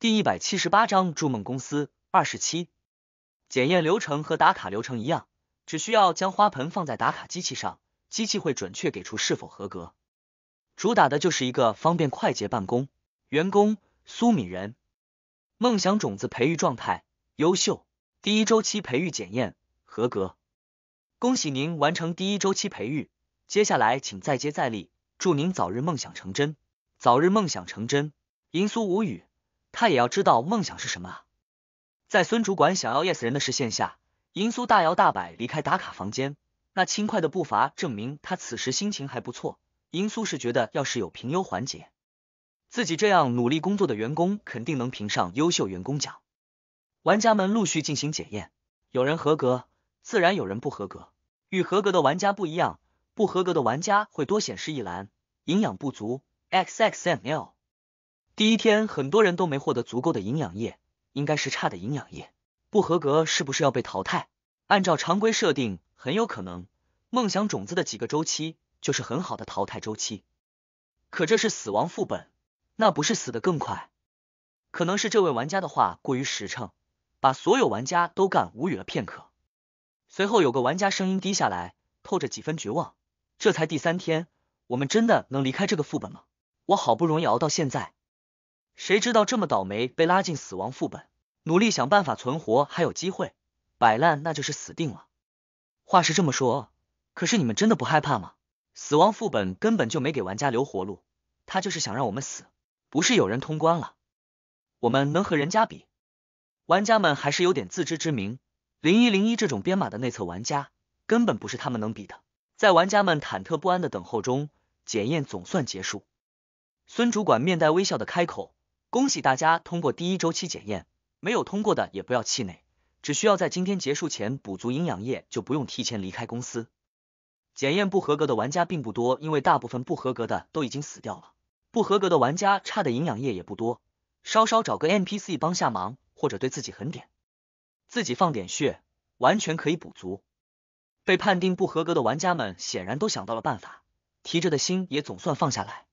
第一百七十八章筑梦公司二十七检验流程和打卡流程一样，只需要将花盆放在打卡机器上，机器会准确给出是否合格。主打的就是一个方便快捷办公。员工苏米人梦想种子培育状态优秀，第一周期培育检验合格，恭喜您完成第一周期培育，接下来请再接再厉，祝您早日梦想成真，早日梦想成真。银苏无语。他也要知道梦想是什么啊！在孙主管想要 yes 人的视线下，银苏大摇大摆离开打卡房间，那轻快的步伐证明他此时心情还不错。银苏是觉得，要是有评优环节，自己这样努力工作的员工肯定能评上优秀员工奖。玩家们陆续进行检验，有人合格，自然有人不合格。与合格的玩家不一样，不合格的玩家会多显示一栏“营养不足”。x x m l 第一天，很多人都没获得足够的营养液，应该是差的营养液不合格，是不是要被淘汰？按照常规设定，很有可能。梦想种子的几个周期就是很好的淘汰周期，可这是死亡副本，那不是死的更快？可能是这位玩家的话过于实诚，把所有玩家都干无语了片刻。随后有个玩家声音低下来，透着几分绝望：“这才第三天，我们真的能离开这个副本吗？我好不容易熬到现在。”谁知道这么倒霉被拉进死亡副本，努力想办法存活还有机会，摆烂那就是死定了。话是这么说，可是你们真的不害怕吗？死亡副本根本就没给玩家留活路，他就是想让我们死。不是有人通关了，我们能和人家比？玩家们还是有点自知之明。零一零一这种编码的内测玩家根本不是他们能比的。在玩家们忐忑不安的等候中，检验总算结束。孙主管面带微笑的开口。恭喜大家通过第一周期检验，没有通过的也不要气馁，只需要在今天结束前补足营养液，就不用提前离开公司。检验不合格的玩家并不多，因为大部分不合格的都已经死掉了。不合格的玩家差的营养液也不多，稍稍找个 NPC 帮下忙，或者对自己狠点，自己放点血，完全可以补足。被判定不合格的玩家们显然都想到了办法，提着的心也总算放下来。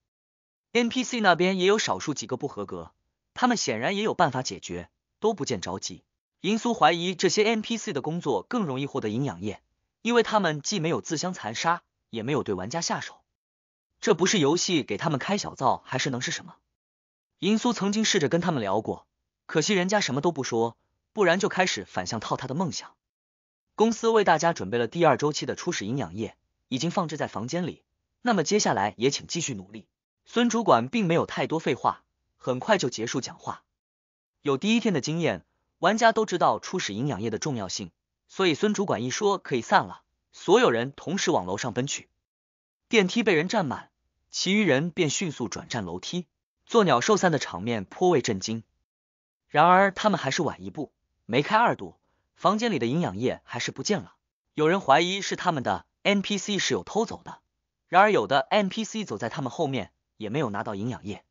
NPC 那边也有少数几个不合格。他们显然也有办法解决，都不见着急。银苏怀疑这些 NPC 的工作更容易获得营养液，因为他们既没有自相残杀，也没有对玩家下手。这不是游戏给他们开小灶，还是能是什么？银苏曾经试着跟他们聊过，可惜人家什么都不说，不然就开始反向套他的梦想。公司为大家准备了第二周期的初始营养液，已经放置在房间里。那么接下来也请继续努力。孙主管并没有太多废话。很快就结束讲话，有第一天的经验，玩家都知道初始营养液的重要性，所以孙主管一说可以散了，所有人同时往楼上奔去，电梯被人占满，其余人便迅速转战楼梯，做鸟兽散的场面颇为震惊。然而他们还是晚一步，没开二度，房间里的营养液还是不见了。有人怀疑是他们的 NPC 是有偷走的，然而有的 NPC 走在他们后面，也没有拿到营养液。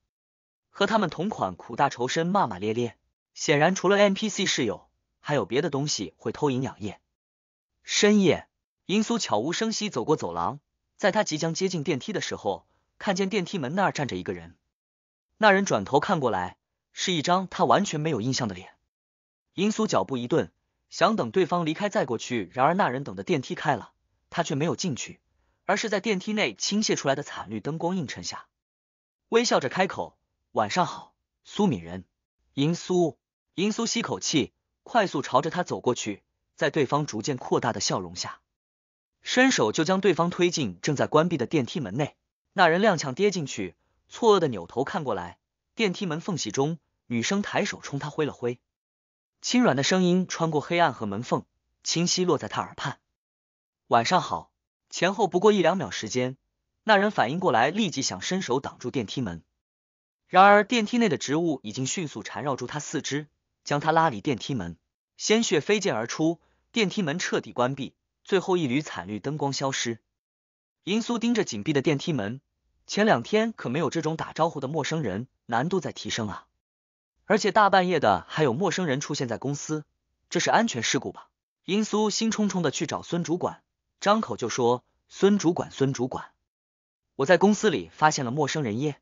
和他们同款，苦大仇深，骂骂咧咧。显然，除了 NPC 室友，还有别的东西会偷营养液。深夜，英苏悄无声息走过走廊，在他即将接近电梯的时候，看见电梯门那儿站着一个人。那人转头看过来，是一张他完全没有印象的脸。英苏脚步一顿，想等对方离开再过去，然而那人等的电梯开了，他却没有进去，而是在电梯内倾泻出来的惨绿灯光映衬下，微笑着开口。晚上好，苏敏人。银苏，银苏吸口气，快速朝着他走过去，在对方逐渐扩大的笑容下，伸手就将对方推进正在关闭的电梯门内。那人踉跄跌进去，错愕的扭头看过来，电梯门缝隙中，女生抬手冲他挥了挥，轻软的声音穿过黑暗和门缝，清晰落在他耳畔。晚上好。前后不过一两秒时间，那人反应过来，立即想伸手挡住电梯门。然而，电梯内的植物已经迅速缠绕住他四肢，将他拉离电梯门，鲜血飞溅而出。电梯门彻底关闭，最后一缕惨绿灯光消失。英苏盯着紧闭的电梯门，前两天可没有这种打招呼的陌生人，难度在提升啊！而且大半夜的还有陌生人出现在公司，这是安全事故吧？英苏兴冲冲的去找孙主管，张口就说：“孙主管，孙主管，我在公司里发现了陌生人耶！”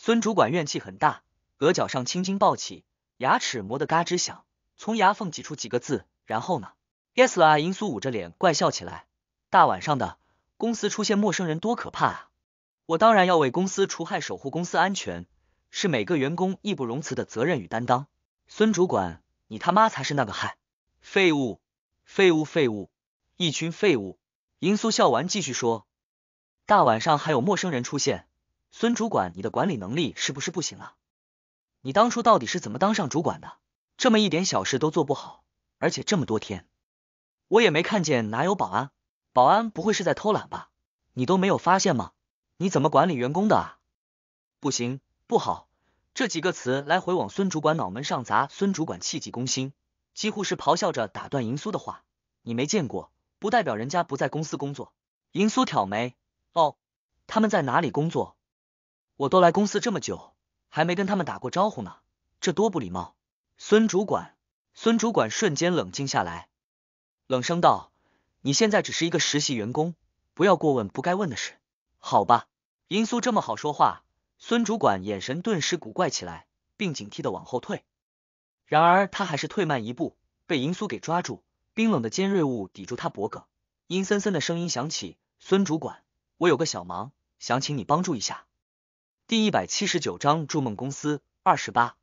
孙主管怨气很大，额角上青筋暴起，牙齿磨得嘎吱响，从牙缝挤出几个字。然后呢？Yes 啦！银苏捂着脸怪笑起来。大晚上的，公司出现陌生人多可怕啊！我当然要为公司除害，守护公司安全，是每个员工义不容辞的责任与担当。孙主管，你他妈才是那个害！废物！废物！废物！一群废物！银苏笑完继续说，大晚上还有陌生人出现。孙主管，你的管理能力是不是不行啊？你当初到底是怎么当上主管的？这么一点小事都做不好，而且这么多天，我也没看见哪有保安，保安不会是在偷懒吧？你都没有发现吗？你怎么管理员工的啊？不行，不好，这几个词来回往孙主管脑门上砸，孙主管气急攻心，几乎是咆哮着打断银苏的话：“你没见过，不代表人家不在公司工作。”银苏挑眉：“哦，他们在哪里工作？”我都来公司这么久，还没跟他们打过招呼呢，这多不礼貌！孙主管，孙主管瞬间冷静下来，冷声道：“你现在只是一个实习员工，不要过问不该问的事，好吧？”银苏这么好说话，孙主管眼神顿时古怪起来，并警惕的往后退。然而他还是退慢一步，被银苏给抓住，冰冷的尖锐物抵住他脖颈，阴森森的声音响起：“孙主管，我有个小忙，想请你帮助一下。”第一百七十九章筑梦公司二十八，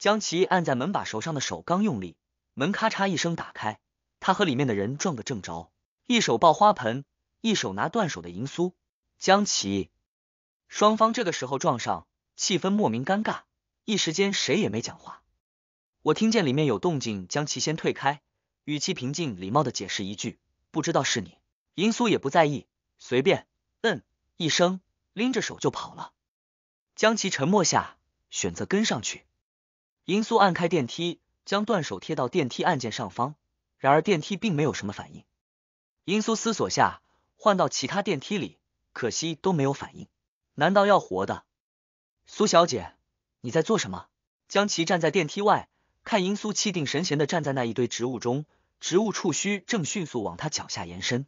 将其按在门把手上的手刚用力，门咔嚓一声打开，他和里面的人撞个正着，一手抱花盆，一手拿断手的银苏，将其双方这个时候撞上，气氛莫名尴尬，一时间谁也没讲话。我听见里面有动静，将其先退开，语气平静礼貌的解释一句：“不知道是你。”银苏也不在意，随便嗯一声，拎着手就跑了。将其沉默下，选择跟上去。银苏按开电梯，将断手贴到电梯按键上方，然而电梯并没有什么反应。银苏思索下，换到其他电梯里，可惜都没有反应。难道要活的？苏小姐，你在做什么？江其站在电梯外，看银苏气定神闲的站在那一堆植物中，植物触须正迅速往他脚下延伸。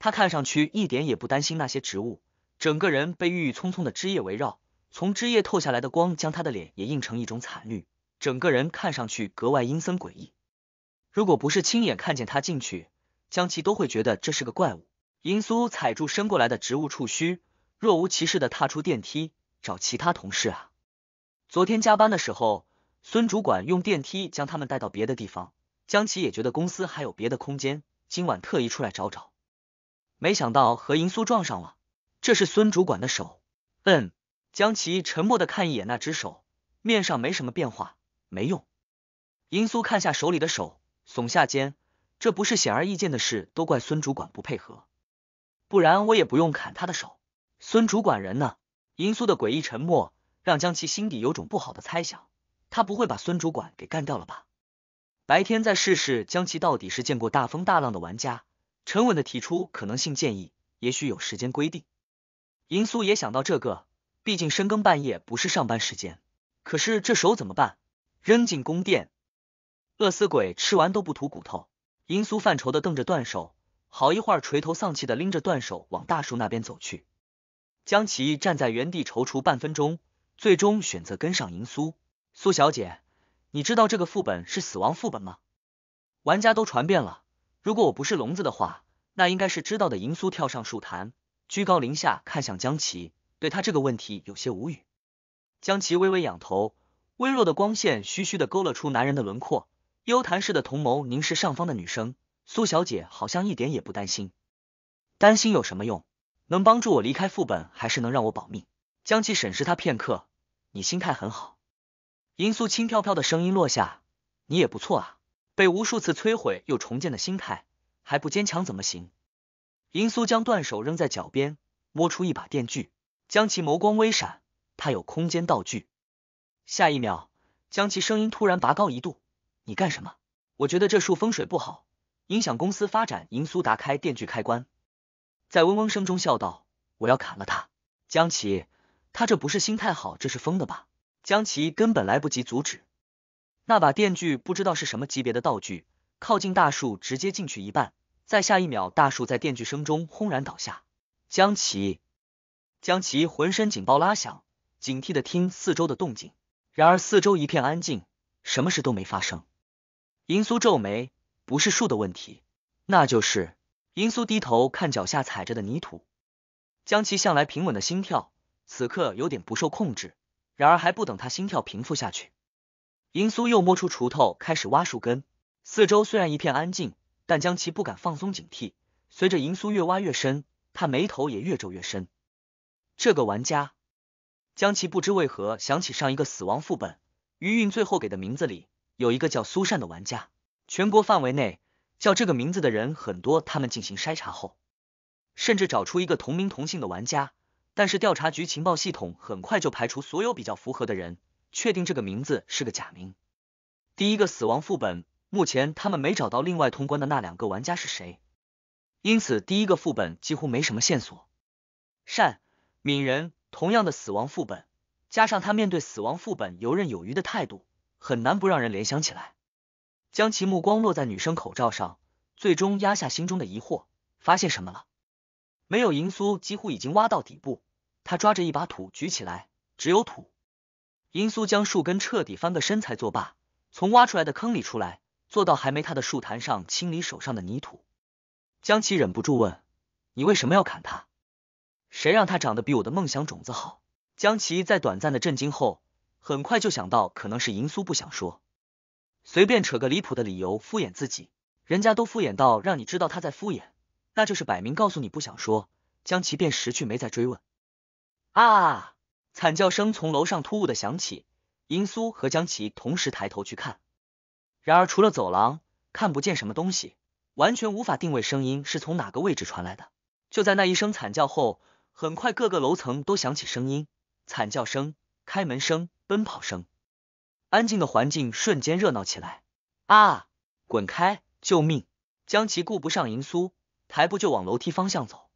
他看上去一点也不担心那些植物，整个人被郁郁葱葱的枝叶围绕。从枝叶透下来的光将他的脸也映成一种惨绿，整个人看上去格外阴森诡异。如果不是亲眼看见他进去，江琪都会觉得这是个怪物。银苏踩住伸过来的植物触须，若无其事的踏出电梯，找其他同事啊。昨天加班的时候，孙主管用电梯将他们带到别的地方，江琪也觉得公司还有别的空间，今晚特意出来找找，没想到和银苏撞上了。这是孙主管的手，嗯。江琪沉默的看一眼那只手，面上没什么变化，没用。银苏看下手里的手，耸下肩，这不是显而易见的事，都怪孙主管不配合，不然我也不用砍他的手。孙主管人呢？银苏的诡异沉默让江琪心底有种不好的猜想，他不会把孙主管给干掉了吧？白天再试试，江琪到底是见过大风大浪的玩家，沉稳的提出可能性建议，也许有时间规定。银苏也想到这个。毕竟深更半夜不是上班时间，可是这手怎么办？扔进宫殿，饿死鬼吃完都不吐骨头。银苏犯愁的瞪着断手，好一会儿垂头丧气的拎着断手往大树那边走去。江奇站在原地踌躇半分钟，最终选择跟上银苏。苏小姐，你知道这个副本是死亡副本吗？玩家都传遍了。如果我不是聋子的话，那应该是知道的。银苏跳上树坛，居高临下看向江奇。对他这个问题有些无语，江琪微微仰头，微弱的光线徐徐的勾勒出男人的轮廓，幽潭式的瞳眸凝视上方的女生苏小姐，好像一点也不担心。担心有什么用？能帮助我离开副本，还是能让我保命？江琪审视他片刻，你心态很好。银苏轻飘飘的声音落下，你也不错啊，被无数次摧毁又重建的心态，还不坚强怎么行？银苏将断手扔在脚边，摸出一把电锯。江琪眸光微闪，他有空间道具。下一秒，江琪声音突然拔高一度：“你干什么？我觉得这树风水不好，影响公司发展。”银苏打开电锯开关，在嗡嗡声中笑道：“我要砍了他。”江奇，他这不是心态好，这是疯的吧？江奇根本来不及阻止，那把电锯不知道是什么级别的道具，靠近大树直接进去一半。在下一秒，大树在电锯声中轰然倒下。江奇。将其浑身警报拉响，警惕的听四周的动静。然而四周一片安静，什么事都没发生。银苏皱眉，不是树的问题，那就是银苏低头看脚下踩着的泥土。将其向来平稳的心跳，此刻有点不受控制。然而还不等他心跳平复下去，银苏又摸出锄头开始挖树根。四周虽然一片安静，但将其不敢放松警惕。随着银苏越挖越深，他眉头也越皱越深。这个玩家，江奇不知为何想起上一个死亡副本，余韵最后给的名字里有一个叫苏善的玩家。全国范围内叫这个名字的人很多，他们进行筛查后，甚至找出一个同名同姓的玩家。但是调查局情报系统很快就排除所有比较符合的人，确定这个名字是个假名。第一个死亡副本，目前他们没找到另外通关的那两个玩家是谁，因此第一个副本几乎没什么线索。善。敏人同样的死亡副本，加上他面对死亡副本游刃有余的态度，很难不让人联想起来。将其目光落在女生口罩上，最终压下心中的疑惑，发现什么了？没有，银苏几乎已经挖到底部，他抓着一把土举起来，只有土。银苏将树根彻底翻个身才作罢，从挖出来的坑里出来，坐到还没塌的树坛上清理手上的泥土。江其忍不住问：“你为什么要砍他？”谁让他长得比我的梦想种子好？江琪在短暂的震惊后，很快就想到可能是银苏不想说，随便扯个离谱的理由敷衍自己。人家都敷衍到让你知道他在敷衍，那就是摆明告诉你不想说。江琪便识趣，没再追问。啊！惨叫声从楼上突兀的响起，银苏和江琪同时抬头去看，然而除了走廊，看不见什么东西，完全无法定位声音是从哪个位置传来的。就在那一声惨叫后。很快，各个楼层都响起声音、惨叫声、开门声、奔跑声，安静的环境瞬间热闹起来。啊！滚开！救命！江奇顾不上银苏，抬步就往楼梯方向走。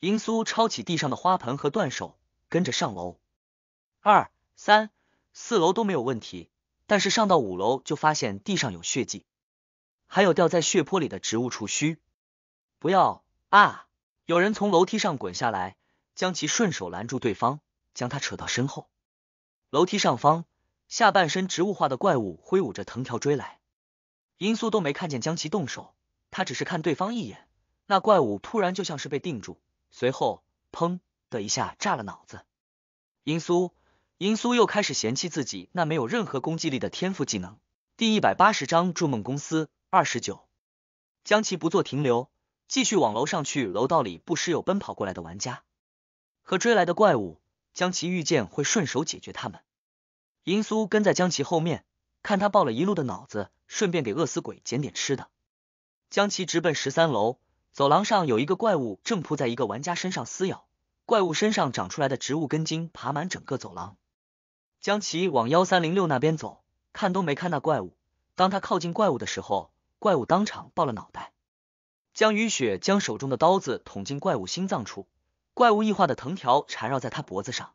银苏抄起地上的花盆和断手，跟着上楼。二、三、四楼都没有问题，但是上到五楼就发现地上有血迹，还有掉在血泊里的植物触须。不要！啊！有人从楼梯上滚下来，将其顺手拦住，对方将他扯到身后。楼梯上方，下半身植物化的怪物挥舞着藤条追来。音苏都没看见江其动手，他只是看对方一眼，那怪物突然就像是被定住，随后砰的一下炸了脑子。音苏，音苏又开始嫌弃自己那没有任何攻击力的天赋技能。第一百八十章筑梦公司二十九，江其不做停留。继续往楼上去，楼道里不时有奔跑过来的玩家和追来的怪物，江奇遇见会顺手解决他们。银苏跟在江奇后面，看他抱了一路的脑子，顺便给饿死鬼捡点吃的。江奇直奔十三楼，走廊上有一个怪物正扑在一个玩家身上撕咬，怪物身上长出来的植物根茎爬满整个走廊。江奇往幺三零六那边走，看都没看那怪物。当他靠近怪物的时候，怪物当场爆了脑袋。江雨雪将手中的刀子捅进怪物心脏处，怪物异化的藤条缠绕在她脖子上，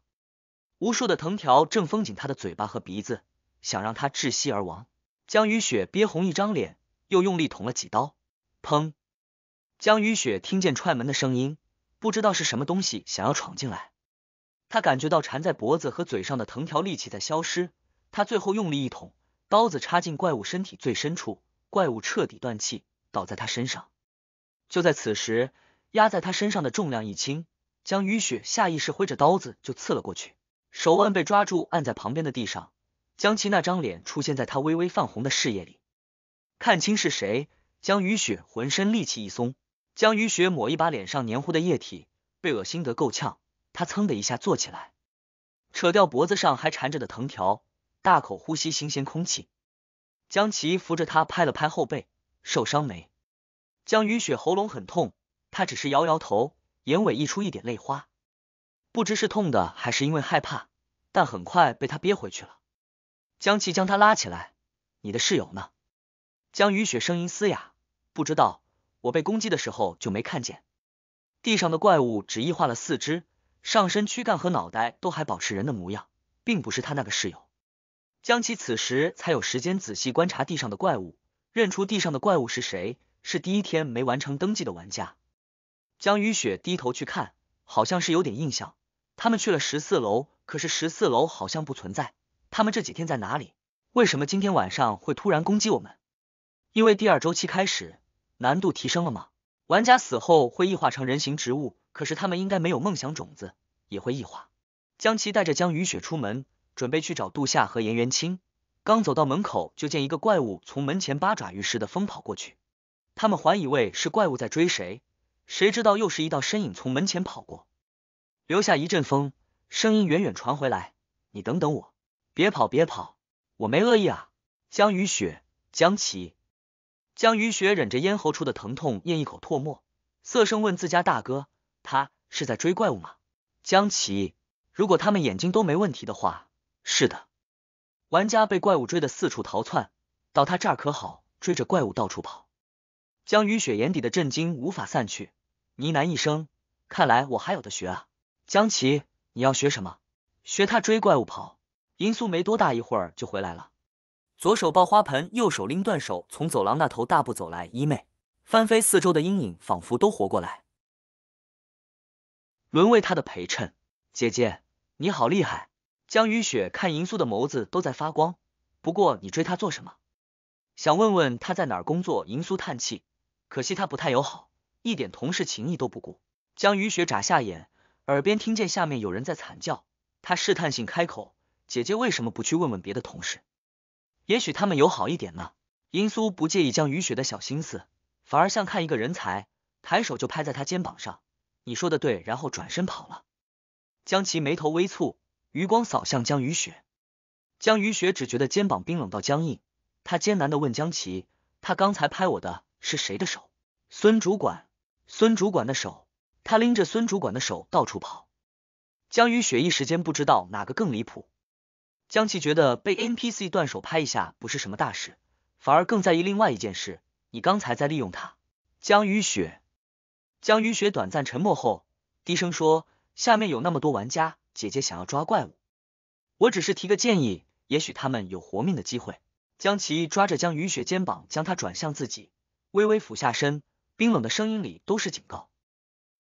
无数的藤条正封紧她的嘴巴和鼻子，想让她窒息而亡。江雨雪憋红一张脸，又用力捅了几刀，砰！江雨雪听见踹门的声音，不知道是什么东西想要闯进来。她感觉到缠在脖子和嘴上的藤条力气在消失，她最后用力一捅，刀子插进怪物身体最深处，怪物彻底断气，倒在她身上。就在此时，压在他身上的重量一轻，江雨雪下意识挥着刀子就刺了过去，手腕被抓住，按在旁边的地上，江琪那张脸出现在他微微泛红的视野里，看清是谁，江雨雪浑身力气一松，江雨雪抹一把脸上黏糊的液体，被恶心得够呛，她噌的一下坐起来，扯掉脖子上还缠着的藤条，大口呼吸新鲜空气，江琪扶着他拍了拍后背，受伤没？江雨雪喉咙很痛，她只是摇摇头，眼尾溢出一点泪花，不知是痛的还是因为害怕，但很快被他憋回去了。江琪将他拉起来：“你的室友呢？”江雨雪声音嘶哑：“不知道，我被攻击的时候就没看见。”地上的怪物只异化了四肢，上身躯干和脑袋都还保持人的模样，并不是他那个室友。江琪此时才有时间仔细观察地上的怪物，认出地上的怪物是谁。是第一天没完成登记的玩家。江雨雪低头去看，好像是有点印象。他们去了十四楼，可是十四楼好像不存在。他们这几天在哪里？为什么今天晚上会突然攻击我们？因为第二周期开始，难度提升了吗？玩家死后会异化成人形植物，可是他们应该没有梦想种子，也会异化。江琪带着江雨雪出门，准备去找杜夏和颜元清。刚走到门口，就见一个怪物从门前八爪鱼似的疯跑过去。他们还以为是怪物在追谁，谁知道又是一道身影从门前跑过，留下一阵风，声音远远传回来：“你等等我，别跑别跑，我没恶意啊。”江雨雪，江琪。江雨雪忍着咽喉处的疼痛咽一口唾沫，色声问自家大哥：“他是在追怪物吗？”江琪，如果他们眼睛都没问题的话，是的。玩家被怪物追的四处逃窜，到他这儿可好，追着怪物到处跑。江雨雪眼底的震惊无法散去，呢喃一声：“看来我还有的学啊。”江琪，你要学什么？学他追怪物跑。银素没多大一会儿就回来了，左手抱花盆，右手拎断手，从走廊那头大步走来。衣妹，翻飞，四周的阴影仿佛都活过来，沦为他的陪衬。姐姐，你好厉害！江雨雪看银素的眸子都在发光，不过你追他做什么？想问问他在哪儿工作。银素叹气。可惜他不太友好，一点同事情谊都不顾。江雨雪眨下眼，耳边听见下面有人在惨叫。她试探性开口：“姐姐，为什么不去问问别的同事？也许他们友好一点呢？”英苏不介意江雨雪的小心思，反而像看一个人才，抬手就拍在他肩膀上：“你说的对。”然后转身跑了。江琪眉头微蹙，余光扫向江雨雪。江雨雪只觉得肩膀冰冷到僵硬，她艰难的问江琪：“他刚才拍我的？”是谁的手？孙主管，孙主管的手，他拎着孙主管的手到处跑。江雨雪一时间不知道哪个更离谱。江琪觉得被 NPC 断手拍一下不是什么大事，反而更在意另外一件事。你刚才在利用他。江雨雪，江雨雪短暂沉默后，低声说：“下面有那么多玩家，姐姐想要抓怪物，我只是提个建议，也许他们有活命的机会。”江琪抓着江雨雪肩膀，将他转向自己。微微俯下身，冰冷的声音里都是警告。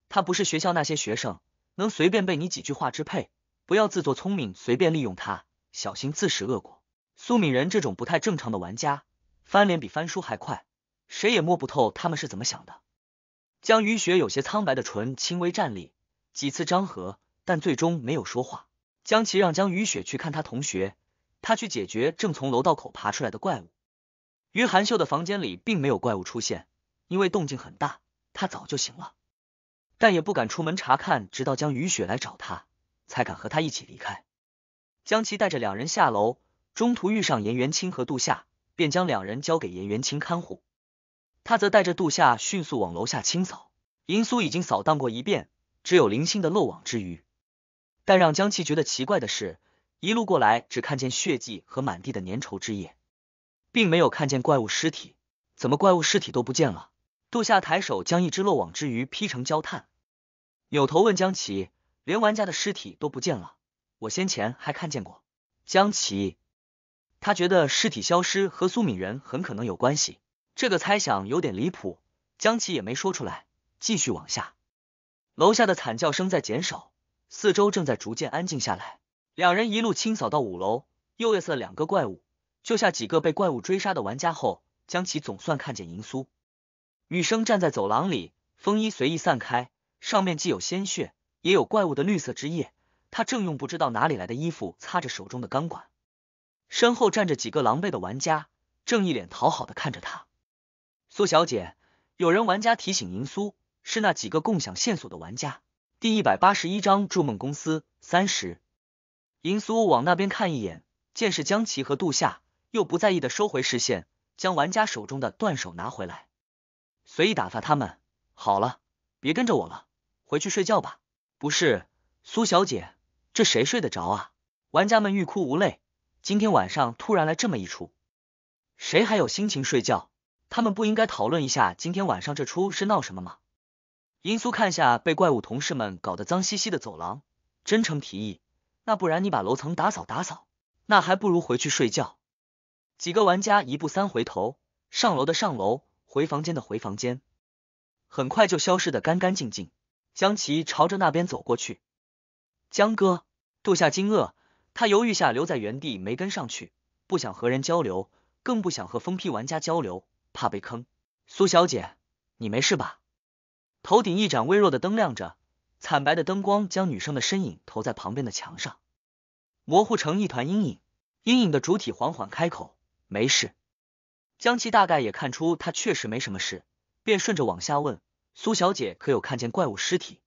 他不是学校那些学生，能随便被你几句话支配。不要自作聪明，随便利用他，小心自食恶果。苏敏仁这种不太正常的玩家，翻脸比翻书还快，谁也摸不透他们是怎么想的。江雨雪有些苍白的唇轻微颤栗，几次张合，但最终没有说话。江琪让江雨雪去看他同学，他去解决正从楼道口爬出来的怪物。于含秀的房间里并没有怪物出现，因为动静很大，他早就醒了，但也不敢出门查看，直到江雨雪来找他，才敢和他一起离开。江琪带着两人下楼，中途遇上颜元清和杜夏，便将两人交给颜元清看护，他则带着杜夏迅速往楼下清扫。银苏已经扫荡过一遍，只有零星的漏网之鱼。但让江琪觉得奇怪的是，一路过来只看见血迹和满地的粘稠汁液。并没有看见怪物尸体，怎么怪物尸体都不见了？杜夏抬手将一只漏网之鱼劈成焦炭，扭头问江奇：“连玩家的尸体都不见了，我先前还看见过江奇。”他觉得尸体消失和苏敏人很可能有关系，这个猜想有点离谱，江奇也没说出来，继续往下。楼下的惨叫声在减少，四周正在逐渐安静下来。两人一路清扫到五楼，又夜色两个怪物。救下几个被怪物追杀的玩家后，江其总算看见银苏。女生站在走廊里，风衣随意散开，上面既有鲜血，也有怪物的绿色汁液。她正用不知道哪里来的衣服擦着手中的钢管，身后站着几个狼狈的玩家，正一脸讨好的看着她。苏小姐，有人玩家提醒银苏，是那几个共享线索的玩家。第一百八十一章，筑梦公司三十。银苏往那边看一眼，见是江琪和杜夏。又不在意的收回视线，将玩家手中的断手拿回来，随意打发他们。好了，别跟着我了，回去睡觉吧。不是，苏小姐，这谁睡得着啊？玩家们欲哭无泪。今天晚上突然来这么一出，谁还有心情睡觉？他们不应该讨论一下今天晚上这出是闹什么吗？英苏看下被怪物同事们搞得脏兮兮的走廊，真诚提议：那不然你把楼层打扫打扫，那还不如回去睡觉。几个玩家一步三回头，上楼的上楼，回房间的回房间，很快就消失的干干净净。江琪朝着那边走过去，江哥，杜夏惊愕，他犹豫下留在原地没跟上去，不想和人交流，更不想和疯批玩家交流，怕被坑。苏小姐，你没事吧？头顶一盏微弱的灯亮着，惨白的灯光将女生的身影投在旁边的墙上，模糊成一团阴影。阴影的主体缓缓开口。没事，江琪大概也看出他确实没什么事，便顺着往下问：“苏小姐可有看见怪物尸体？”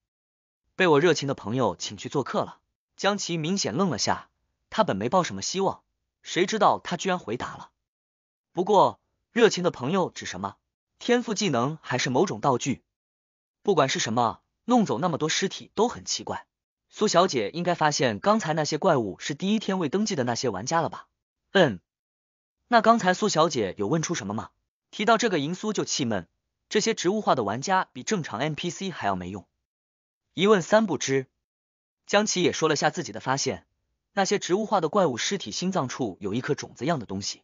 被我热情的朋友请去做客了。江琪明显愣了下，他本没抱什么希望，谁知道他居然回答了。不过，热情的朋友指什么天赋技能还是某种道具？不管是什么，弄走那么多尸体都很奇怪。苏小姐应该发现刚才那些怪物是第一天未登记的那些玩家了吧？嗯。那刚才苏小姐有问出什么吗？提到这个银苏就气闷，这些植物化的玩家比正常 NPC 还要没用。一问三不知，江奇也说了下自己的发现，那些植物化的怪物尸体心脏处有一颗种子样的东西，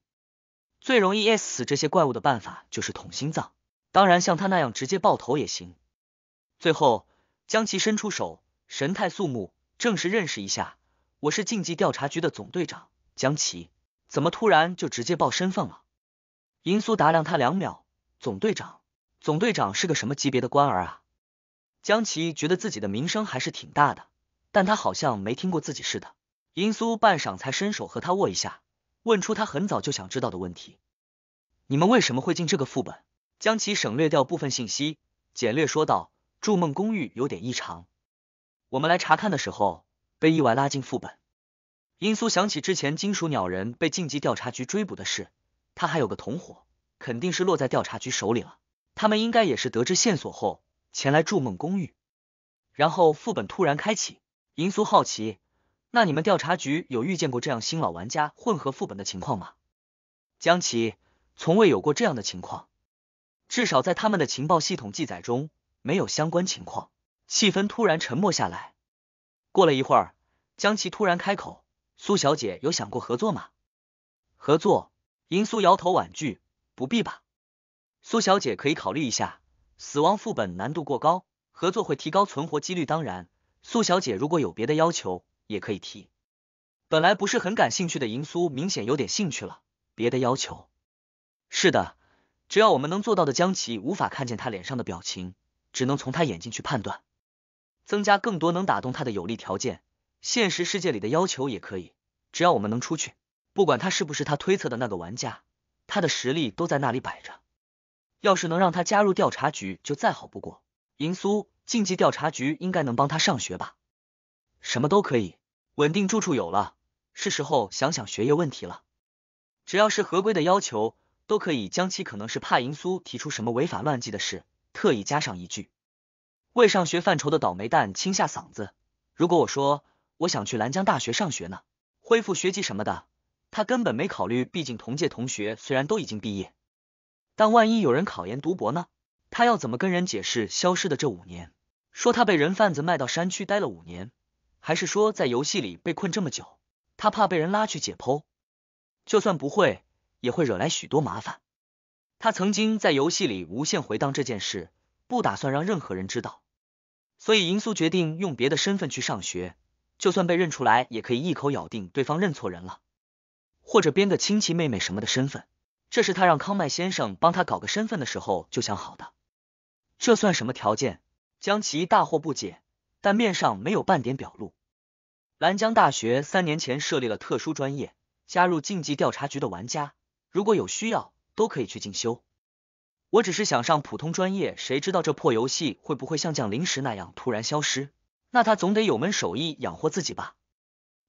最容易 S 死这些怪物的办法就是捅心脏，当然像他那样直接爆头也行。最后，江奇伸出手，神态肃穆，正式认识一下，我是竞技调查局的总队长，江奇。怎么突然就直接报身份了？银苏打量他两秒，总队长，总队长是个什么级别的官儿啊？江奇觉得自己的名声还是挺大的，但他好像没听过自己似的。银苏半晌才伸手和他握一下，问出他很早就想知道的问题：你们为什么会进这个副本？江奇省略掉部分信息，简略说道：筑梦公寓有点异常，我们来查看的时候被意外拉进副本。银苏想起之前金属鸟人被竞技调查局追捕的事，他还有个同伙，肯定是落在调查局手里了。他们应该也是得知线索后前来筑梦公寓，然后副本突然开启。银苏好奇，那你们调查局有遇见过这样新老玩家混合副本的情况吗？江奇从未有过这样的情况，至少在他们的情报系统记载中没有相关情况。气氛突然沉默下来，过了一会儿，江奇突然开口。苏小姐有想过合作吗？合作，银苏摇头婉拒，不必吧。苏小姐可以考虑一下，死亡副本难度过高，合作会提高存活几率。当然，苏小姐如果有别的要求，也可以提。本来不是很感兴趣的银苏，明显有点兴趣了。别的要求？是的，只要我们能做到的。江奇无法看见他脸上的表情，只能从他眼睛去判断，增加更多能打动他的有利条件。现实世界里的要求也可以，只要我们能出去，不管他是不是他推测的那个玩家，他的实力都在那里摆着。要是能让他加入调查局，就再好不过。银苏，竞技调查局应该能帮他上学吧？什么都可以，稳定住处有了，是时候想想学业问题了。只要是合规的要求，都可以将其可能是怕银苏提出什么违法乱纪的事，特意加上一句。为上学犯愁的倒霉蛋清下嗓子。如果我说。我想去兰江大学上学呢，恢复学籍什么的。他根本没考虑，毕竟同届同学虽然都已经毕业，但万一有人考研读博呢？他要怎么跟人解释消失的这五年？说他被人贩子卖到山区待了五年，还是说在游戏里被困这么久？他怕被人拉去解剖，就算不会，也会惹来许多麻烦。他曾经在游戏里无限回荡这件事，不打算让任何人知道。所以银苏决定用别的身份去上学。就算被认出来，也可以一口咬定对方认错人了，或者编个亲戚妹妹什么的身份。这是他让康麦先生帮他搞个身份的时候就想好的。这算什么条件？江奇大惑不解，但面上没有半点表露。兰江大学三年前设立了特殊专业，加入竞技调查局的玩家如果有需要，都可以去进修。我只是想上普通专业，谁知道这破游戏会不会像降临时那样突然消失？那他总得有门手艺养活自己吧？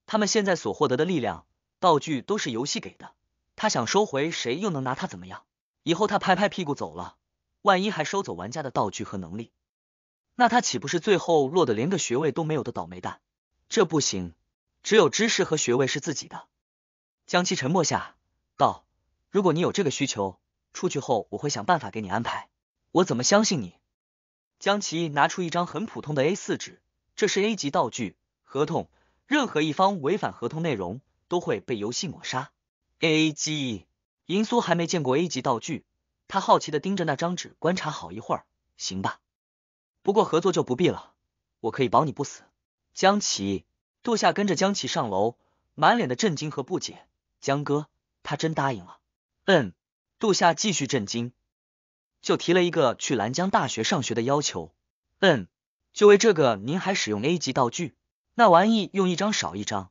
他们现在所获得的力量、道具都是游戏给的，他想收回，谁又能拿他怎么样？以后他拍拍屁股走了，万一还收走玩家的道具和能力，那他岂不是最后落得连个学位都没有的倒霉蛋？这不行，只有知识和学位是自己的。江琪沉默下道：“如果你有这个需求，出去后我会想办法给你安排。”我怎么相信你？江奇拿出一张很普通的 A 四纸。这是 A 级道具合同，任何一方违反合同内容都会被游戏抹杀。A 级，银苏还没见过 A 级道具，他好奇的盯着那张纸观察好一会儿。行吧，不过合作就不必了，我可以保你不死。江奇，杜夏跟着江奇上楼，满脸的震惊和不解。江哥，他真答应了？嗯。杜夏继续震惊，就提了一个去兰江大学上学的要求。嗯。就为这个，您还使用 A 级道具？那玩意用一张少一张。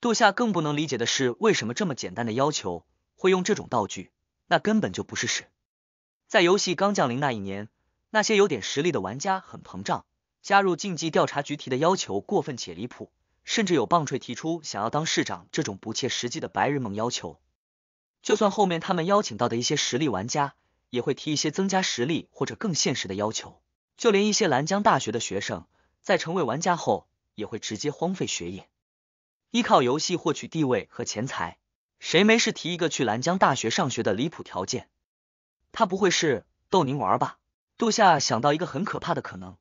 杜夏更不能理解的是，为什么这么简单的要求会用这种道具？那根本就不是事。在游戏刚降临那一年，那些有点实力的玩家很膨胀，加入竞技调查局提的要求过分且离谱，甚至有棒槌提出想要当市长这种不切实际的白日梦要求。就算后面他们邀请到的一些实力玩家，也会提一些增加实力或者更现实的要求。就连一些兰江大学的学生，在成为玩家后，也会直接荒废学业，依靠游戏获取地位和钱财。谁没事提一个去兰江大学上学的离谱条件？他不会是逗您玩吧？杜夏想到一个很可怕的可能，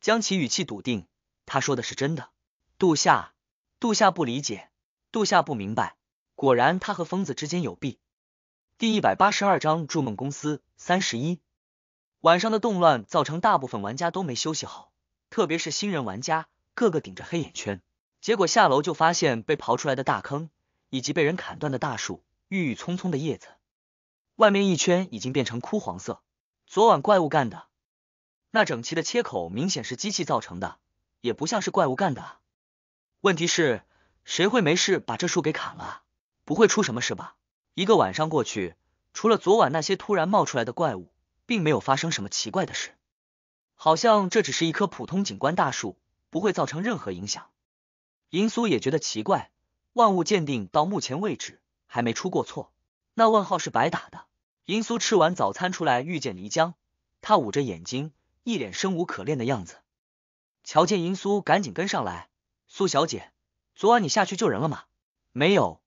江奇语气笃定，他说的是真的。杜夏，杜夏不理解，杜夏不明白。果然，他和疯子之间有弊。第一百八十二章，筑梦公司三十一。晚上的动乱造成大部分玩家都没休息好，特别是新人玩家，个个顶着黑眼圈。结果下楼就发现被刨出来的大坑，以及被人砍断的大树，郁郁葱葱的叶子，外面一圈已经变成枯黄色。昨晚怪物干的？那整齐的切口明显是机器造成的，也不像是怪物干的啊。问题是，谁会没事把这树给砍了？不会出什么事吧？一个晚上过去，除了昨晚那些突然冒出来的怪物。并没有发生什么奇怪的事，好像这只是一棵普通景观大树，不会造成任何影响。银苏也觉得奇怪，万物鉴定到目前为止还没出过错，那问号是白打的。银苏吃完早餐出来，遇见漓江，他捂着眼睛，一脸生无可恋的样子。瞧见银苏，赶紧跟上来。苏小姐，昨晚你下去救人了吗？没有。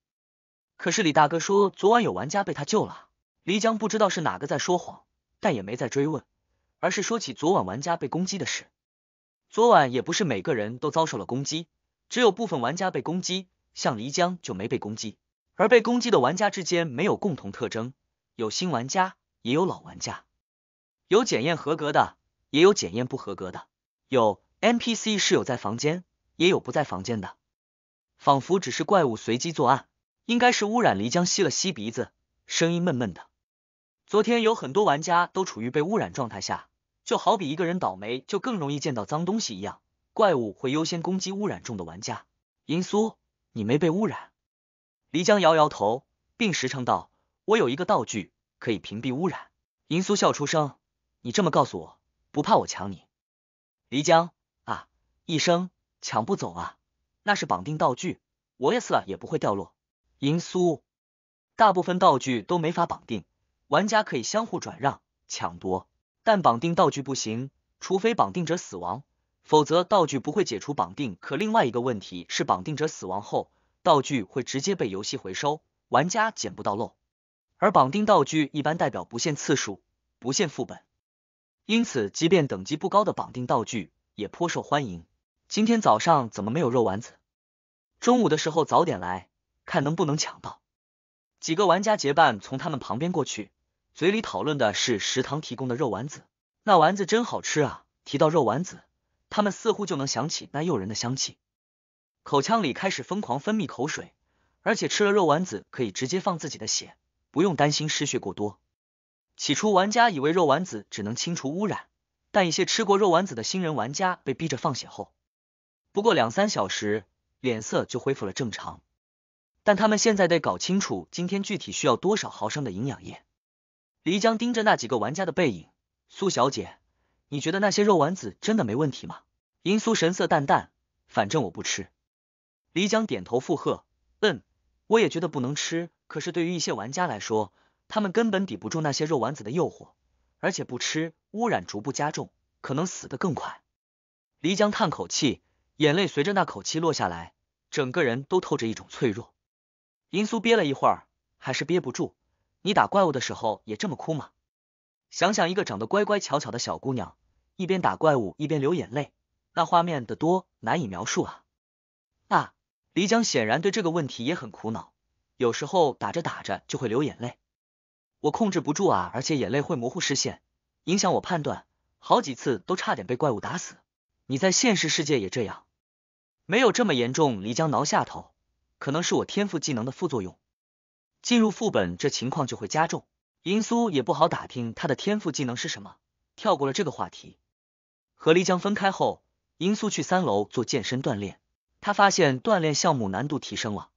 可是李大哥说昨晚有玩家被他救了。漓江不知道是哪个在说谎。但也没再追问，而是说起昨晚玩家被攻击的事。昨晚也不是每个人都遭受了攻击，只有部分玩家被攻击，像漓江就没被攻击。而被攻击的玩家之间没有共同特征，有新玩家，也有老玩家，有检验合格的，也有检验不合格的，有 NPC 是有在房间，也有不在房间的。仿佛只是怪物随机作案，应该是污染。漓江吸了吸鼻子，声音闷闷的。昨天有很多玩家都处于被污染状态下，就好比一个人倒霉就更容易见到脏东西一样，怪物会优先攻击污染重的玩家。银苏，你没被污染？黎江摇摇头，并实诚道：“我有一个道具可以屏蔽污染。”银苏笑出声：“你这么告诉我，不怕我抢你？”黎江啊，一声抢不走啊，那是绑定道具，我也死了也不会掉落。银苏，大部分道具都没法绑定。玩家可以相互转让、抢夺，但绑定道具不行，除非绑定者死亡，否则道具不会解除绑定。可另外一个问题是，绑定者死亡后，道具会直接被游戏回收，玩家捡不到漏。而绑定道具一般代表不限次数、不限副本，因此即便等级不高的绑定道具也颇受欢迎。今天早上怎么没有肉丸子？中午的时候早点来，看能不能抢到。几个玩家结伴从他们旁边过去。嘴里讨论的是食堂提供的肉丸子，那丸子真好吃啊！提到肉丸子，他们似乎就能想起那诱人的香气，口腔里开始疯狂分泌口水，而且吃了肉丸子可以直接放自己的血，不用担心失血过多。起初玩家以为肉丸子只能清除污染，但一些吃过肉丸子的新人玩家被逼着放血后，不过两三小时脸色就恢复了正常。但他们现在得搞清楚今天具体需要多少毫升的营养液。黎江盯着那几个玩家的背影，苏小姐，你觉得那些肉丸子真的没问题吗？银苏神色淡淡，反正我不吃。黎江点头附和，嗯，我也觉得不能吃。可是对于一些玩家来说，他们根本抵不住那些肉丸子的诱惑，而且不吃污染逐步加重，可能死得更快。黎江叹口气，眼泪随着那口气落下来，整个人都透着一种脆弱。银苏憋了一会儿，还是憋不住。你打怪物的时候也这么哭吗？想想一个长得乖乖巧巧的小姑娘，一边打怪物一边流眼泪，那画面的多难以描述啊！啊，漓江显然对这个问题也很苦恼，有时候打着打着就会流眼泪，我控制不住啊，而且眼泪会模糊视线，影响我判断，好几次都差点被怪物打死。你在现实世界也这样？没有这么严重，漓江挠下头，可能是我天赋技能的副作用。进入副本，这情况就会加重。银苏也不好打听他的天赋技能是什么，跳过了这个话题。和黎江分开后，银苏去三楼做健身锻炼。他发现锻炼项目难度提升了。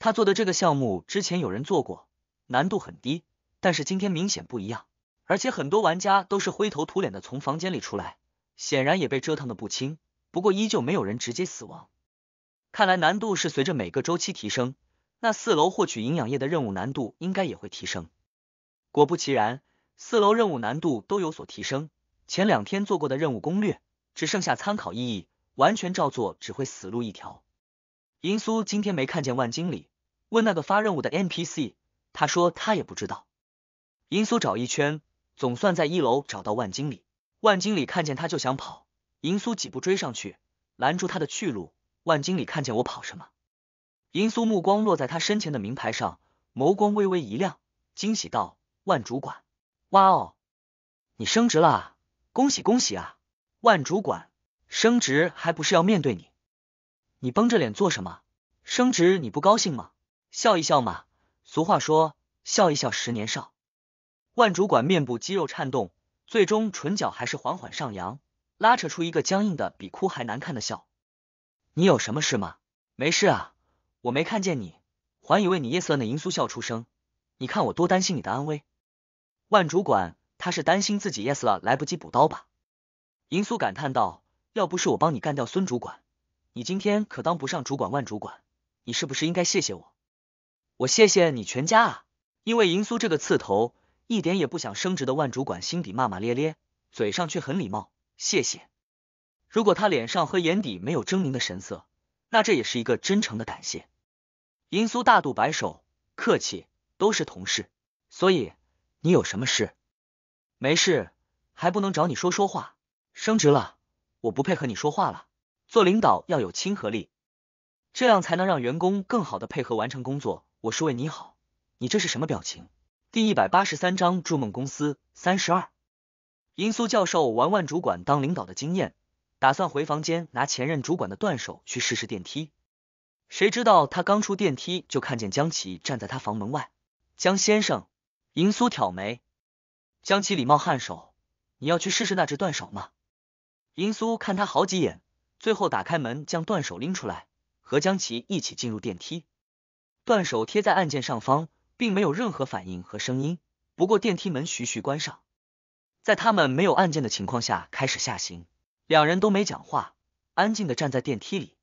他做的这个项目之前有人做过，难度很低，但是今天明显不一样。而且很多玩家都是灰头土脸的从房间里出来，显然也被折腾的不轻。不过依旧没有人直接死亡，看来难度是随着每个周期提升。那四楼获取营养液的任务难度应该也会提升，果不其然，四楼任务难度都有所提升。前两天做过的任务攻略只剩下参考意义，完全照做只会死路一条。银苏今天没看见万经理，问那个发任务的 NPC，他说他也不知道。银苏找一圈，总算在一楼找到万经理。万经理看见他就想跑，银苏几步追上去，拦住他的去路。万经理看见我跑什么？银苏目光落在他身前的名牌上，眸光微微一亮，惊喜道：“万主管，哇哦，你升职了，恭喜恭喜啊！万主管升职还不是要面对你，你绷着脸做什么？升职你不高兴吗？笑一笑嘛，俗话说笑一笑十年少。”万主管面部肌肉颤动，最终唇角还是缓缓上扬，拉扯出一个僵硬的比哭还难看的笑。你有什么事吗？没事啊。我没看见你，还以为你夜色 s 呢。银苏笑出声，你看我多担心你的安危。万主管他是担心自己夜 e 了来不及补刀吧？银苏感叹道，要不是我帮你干掉孙主管，你今天可当不上主管。万主管，你是不是应该谢谢我？我谢谢你全家啊，因为银苏这个刺头一点也不想升职的万主管心底骂骂咧咧，嘴上却很礼貌，谢谢。如果他脸上和眼底没有狰狞的神色。那这也是一个真诚的感谢。银苏大度摆手，客气，都是同事，所以你有什么事？没事，还不能找你说说话？升职了，我不配和你说话了。做领导要有亲和力，这样才能让员工更好的配合完成工作。我是为你好，你这是什么表情？第一百八十三章筑梦公司三十二。银苏教授玩玩主管当领导的经验。打算回房间拿前任主管的断手去试试电梯，谁知道他刚出电梯就看见江琪站在他房门外。江先生，银苏挑眉，江齐礼貌颔首。你要去试试那只断手吗？银苏看他好几眼，最后打开门将断手拎出来，和江齐一起进入电梯。断手贴在按键上方，并没有任何反应和声音。不过电梯门徐徐关上，在他们没有按键的情况下开始下行。两人都没讲话，安静的站在电梯里，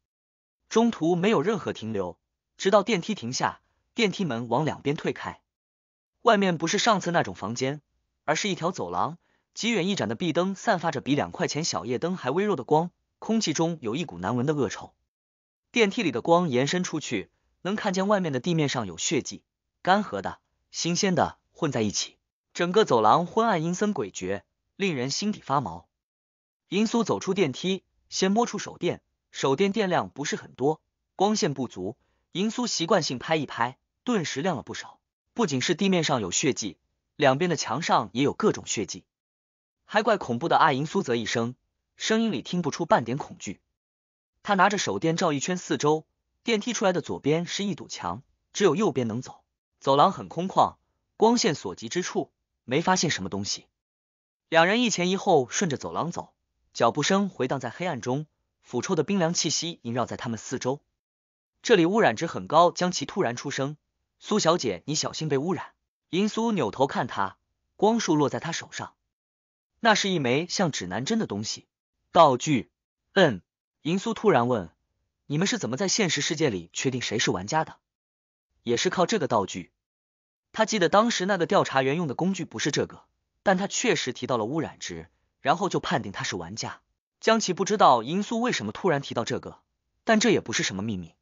中途没有任何停留，直到电梯停下，电梯门往两边推开。外面不是上次那种房间，而是一条走廊，极远一盏的壁灯散发着比两块钱小夜灯还微弱的光，空气中有一股难闻的恶臭。电梯里的光延伸出去，能看见外面的地面上有血迹，干涸的、新鲜的混在一起，整个走廊昏暗阴森诡谲，令人心底发毛。银苏走出电梯，先摸出手电，手电电量不是很多，光线不足。银苏习惯性拍一拍，顿时亮了不少。不仅是地面上有血迹，两边的墙上也有各种血迹，还怪恐怖的。阿银苏则一声，声音里听不出半点恐惧。他拿着手电照一圈四周，电梯出来的左边是一堵墙，只有右边能走。走廊很空旷，光线所及之处没发现什么东西。两人一前一后顺着走廊走。脚步声回荡在黑暗中，腐臭的冰凉气息萦绕在他们四周。这里污染值很高，将其突然出声：“苏小姐，你小心被污染。”银苏扭头看他，光束落在他手上，那是一枚像指南针的东西。道具？嗯，银苏突然问：“你们是怎么在现实世界里确定谁是玩家的？也是靠这个道具？”他记得当时那个调查员用的工具不是这个，但他确实提到了污染值。然后就判定他是玩家。江奇不知道银苏为什么突然提到这个，但这也不是什么秘密，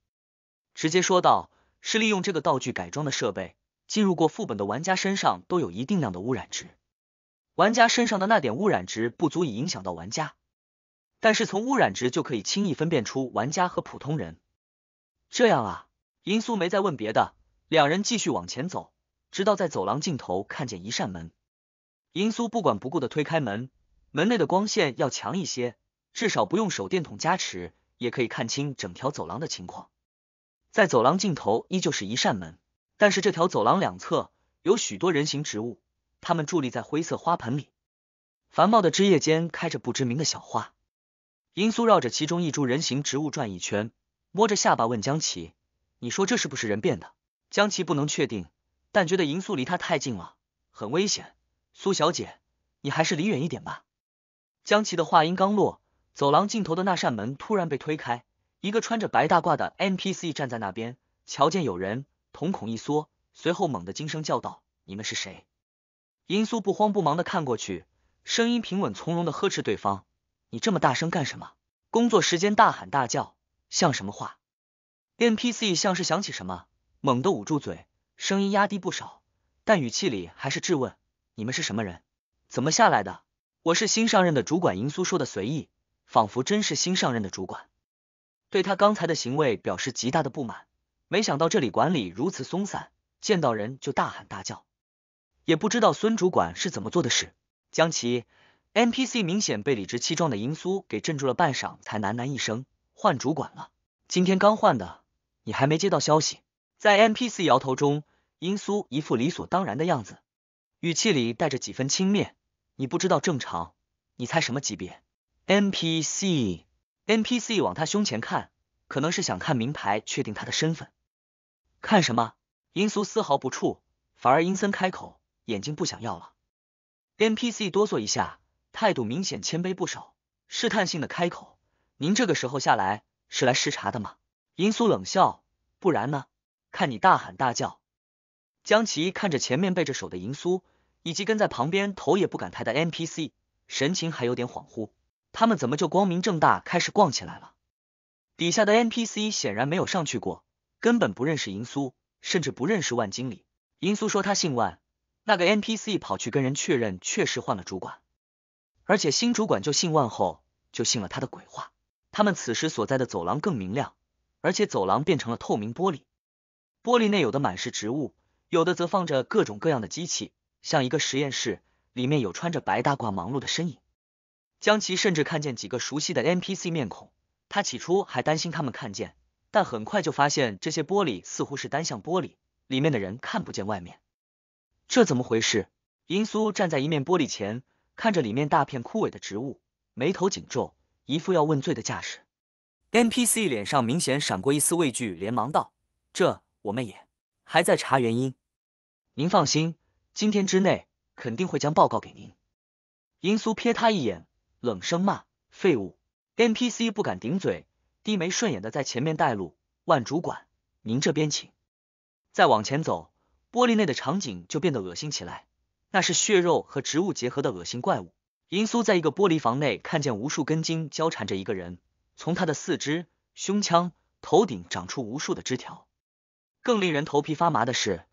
直接说道：“是利用这个道具改装的设备。进入过副本的玩家身上都有一定量的污染值，玩家身上的那点污染值不足以影响到玩家，但是从污染值就可以轻易分辨出玩家和普通人。”这样啊，银苏没再问别的，两人继续往前走，直到在走廊尽头看见一扇门，银苏不管不顾的推开门。门内的光线要强一些，至少不用手电筒加持也可以看清整条走廊的情况。在走廊尽头依旧是一扇门，但是这条走廊两侧有许多人形植物，它们伫立在灰色花盆里，繁茂的枝叶间开着不知名的小花。银苏绕着其中一株人形植物转一圈，摸着下巴问江琪：“你说这是不是人变的？”江琪不能确定，但觉得银苏离他太近了，很危险。苏小姐，你还是离远一点吧。江琪的话音刚落，走廊尽头的那扇门突然被推开，一个穿着白大褂的 NPC 站在那边，瞧见有人，瞳孔一缩，随后猛地惊声叫道：“你们是谁？”英苏不慌不忙的看过去，声音平稳从容的呵斥对方：“你这么大声干什么？工作时间大喊大叫，像什么话？” NPC 像是想起什么，猛地捂住嘴，声音压低不少，但语气里还是质问：“你们是什么人？怎么下来的？”我是新上任的主管，银苏说的随意，仿佛真是新上任的主管，对他刚才的行为表示极大的不满。没想到这里管理如此松散，见到人就大喊大叫，也不知道孙主管是怎么做的事。江琪 n p c 明显被理直气壮的银苏给镇住了，半晌才喃喃一声：“换主管了，今天刚换的，你还没接到消息？”在 NPC 摇头中，银苏一副理所当然的样子，语气里带着几分轻蔑。你不知道正常，你猜什么级别？NPC NPC 往他胸前看，可能是想看名牌，确定他的身份。看什么？银苏丝毫不怵，反而阴森开口，眼睛不想要了。NPC 哆嗦一下，态度明显谦卑不少，试探性的开口：“您这个时候下来，是来视察的吗？”银苏冷笑：“不然呢？看你大喊大叫。”江奇看着前面背着手的银苏。以及跟在旁边头也不敢抬的 NPC，神情还有点恍惚。他们怎么就光明正大开始逛起来了？底下的 NPC 显然没有上去过，根本不认识银苏，甚至不认识万经理。银苏说他姓万，那个 NPC 跑去跟人确认，确实换了主管，而且新主管就姓万，后就信了他的鬼话。他们此时所在的走廊更明亮，而且走廊变成了透明玻璃，玻璃内有的满是植物，有的则放着各种各样的机器。像一个实验室，里面有穿着白大褂忙碌的身影。江奇甚至看见几个熟悉的 NPC 面孔。他起初还担心他们看见，但很快就发现这些玻璃似乎是单向玻璃，里面的人看不见外面。这怎么回事？银苏站在一面玻璃前，看着里面大片枯萎的植物，眉头紧皱，一副要问罪的架势。NPC 脸上明显闪过一丝畏惧，连忙道：“这我们也还在查原因，您放心。”今天之内肯定会将报告给您。银苏瞥他一眼，冷声骂：“废物！”NPC 不敢顶嘴，低眉顺眼的在前面带路。万主管，您这边请。再往前走，玻璃内的场景就变得恶心起来。那是血肉和植物结合的恶心怪物。银苏在一个玻璃房内看见无数根茎交缠着一个人，从他的四肢、胸腔、头顶长出无数的枝条。更令人头皮发麻的是，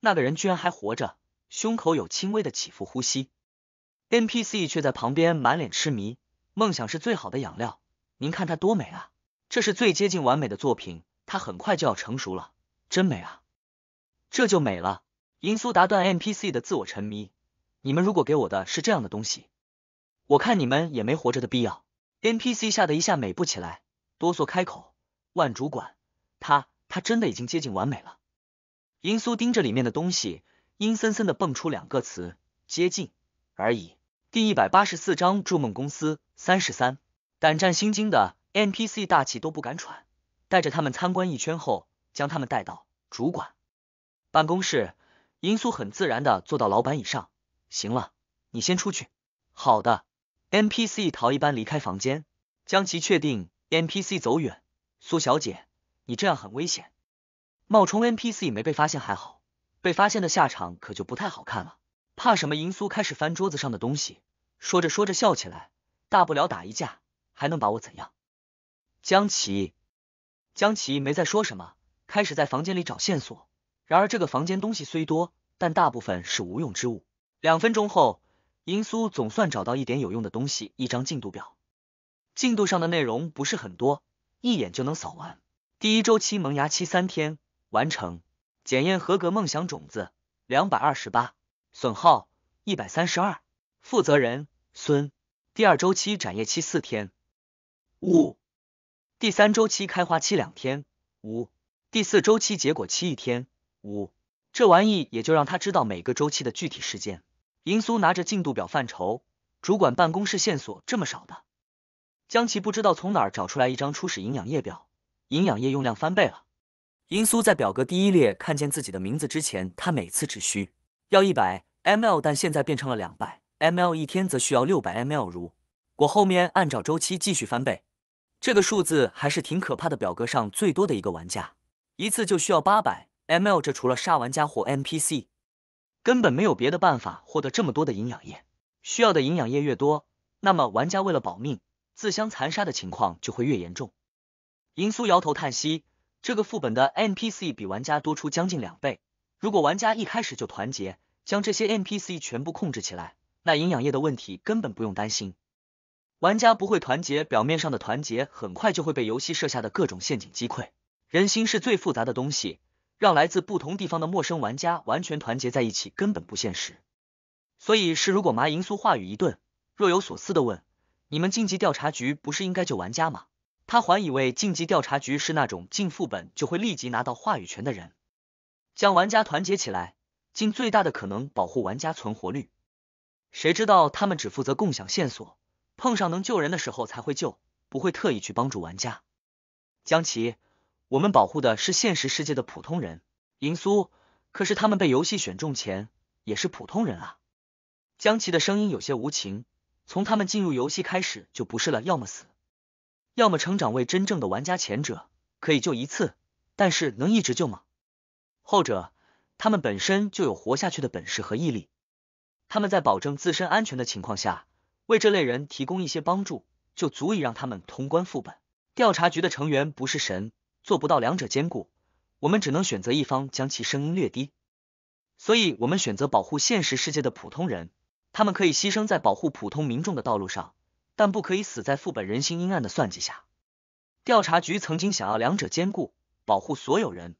那个人居然还活着。胸口有轻微的起伏，呼吸。NPC 却在旁边满脸痴迷，梦想是最好的养料。您看它多美啊！这是最接近完美的作品，它很快就要成熟了，真美啊！这就美了。银苏打断 NPC 的自我沉迷，你们如果给我的是这样的东西，我看你们也没活着的必要。NPC 吓得一下美不起来，哆嗦开口：“万主管，他他真的已经接近完美了。”银苏盯着里面的东西。阴森森的蹦出两个词，接近而已。第一百八十四章筑梦公司三十三，胆战心惊的 NPC 大气都不敢喘，带着他们参观一圈后，将他们带到主管办公室。银苏很自然的坐到老板椅上，行了，你先出去。好的，NPC 逃一般离开房间，将其确定 NPC 走远。苏小姐，你这样很危险。冒充 NPC 没被发现还好。被发现的下场可就不太好看了，怕什么？银苏开始翻桌子上的东西，说着说着笑起来。大不了打一架，还能把我怎样？江奇，江奇没再说什么，开始在房间里找线索。然而这个房间东西虽多，但大部分是无用之物。两分钟后，银苏总算找到一点有用的东西，一张进度表。进度上的内容不是很多，一眼就能扫完。第一周期萌芽期三天完成。检验合格，梦想种子两百二十八，损耗一百三十二，负责人孙。第二周期展叶期四天，五。第三周期开花期两天，五。第四周期结果期一天，五。这玩意也就让他知道每个周期的具体时间。银苏拿着进度表犯愁，主管办公室线索这么少的，江奇不知道从哪找出来一张初始营养液表，营养液用量翻倍了。银苏在表格第一列看见自己的名字之前，他每次只需要一百 mL，但现在变成了两百 mL，一天则需要六百 mL。如果后面按照周期继续翻倍，这个数字还是挺可怕的。表格上最多的一个玩家一次就需要八百 mL，这除了杀玩家或 NPC，根本没有别的办法获得这么多的营养液。需要的营养液越多，那么玩家为了保命自相残杀的情况就会越严重。银苏摇头叹息。这个副本的 NPC 比玩家多出将近两倍，如果玩家一开始就团结，将这些 NPC 全部控制起来，那营养液的问题根本不用担心。玩家不会团结，表面上的团结很快就会被游戏设下的各种陷阱击溃。人心是最复杂的东西，让来自不同地方的陌生玩家完全团结在一起，根本不现实。所以是，如果麻银苏话语一顿，若有所思的问：“你们晋级调查局不是应该救玩家吗？”他还以为竞技调查局是那种进副本就会立即拿到话语权的人，将玩家团结起来，尽最大的可能保护玩家存活率。谁知道他们只负责共享线索，碰上能救人的时候才会救，不会特意去帮助玩家。江奇，我们保护的是现实世界的普通人。银苏，可是他们被游戏选中前也是普通人啊。江奇的声音有些无情，从他们进入游戏开始就不是了，要么死。要么成长为真正的玩家，前者可以救一次，但是能一直救吗？后者，他们本身就有活下去的本事和毅力，他们在保证自身安全的情况下，为这类人提供一些帮助，就足以让他们通关副本。调查局的成员不是神，做不到两者兼顾，我们只能选择一方，将其声音略低。所以，我们选择保护现实世界的普通人，他们可以牺牲在保护普通民众的道路上。但不可以死在副本人心阴暗的算计下。调查局曾经想要两者兼顾，保护所有人。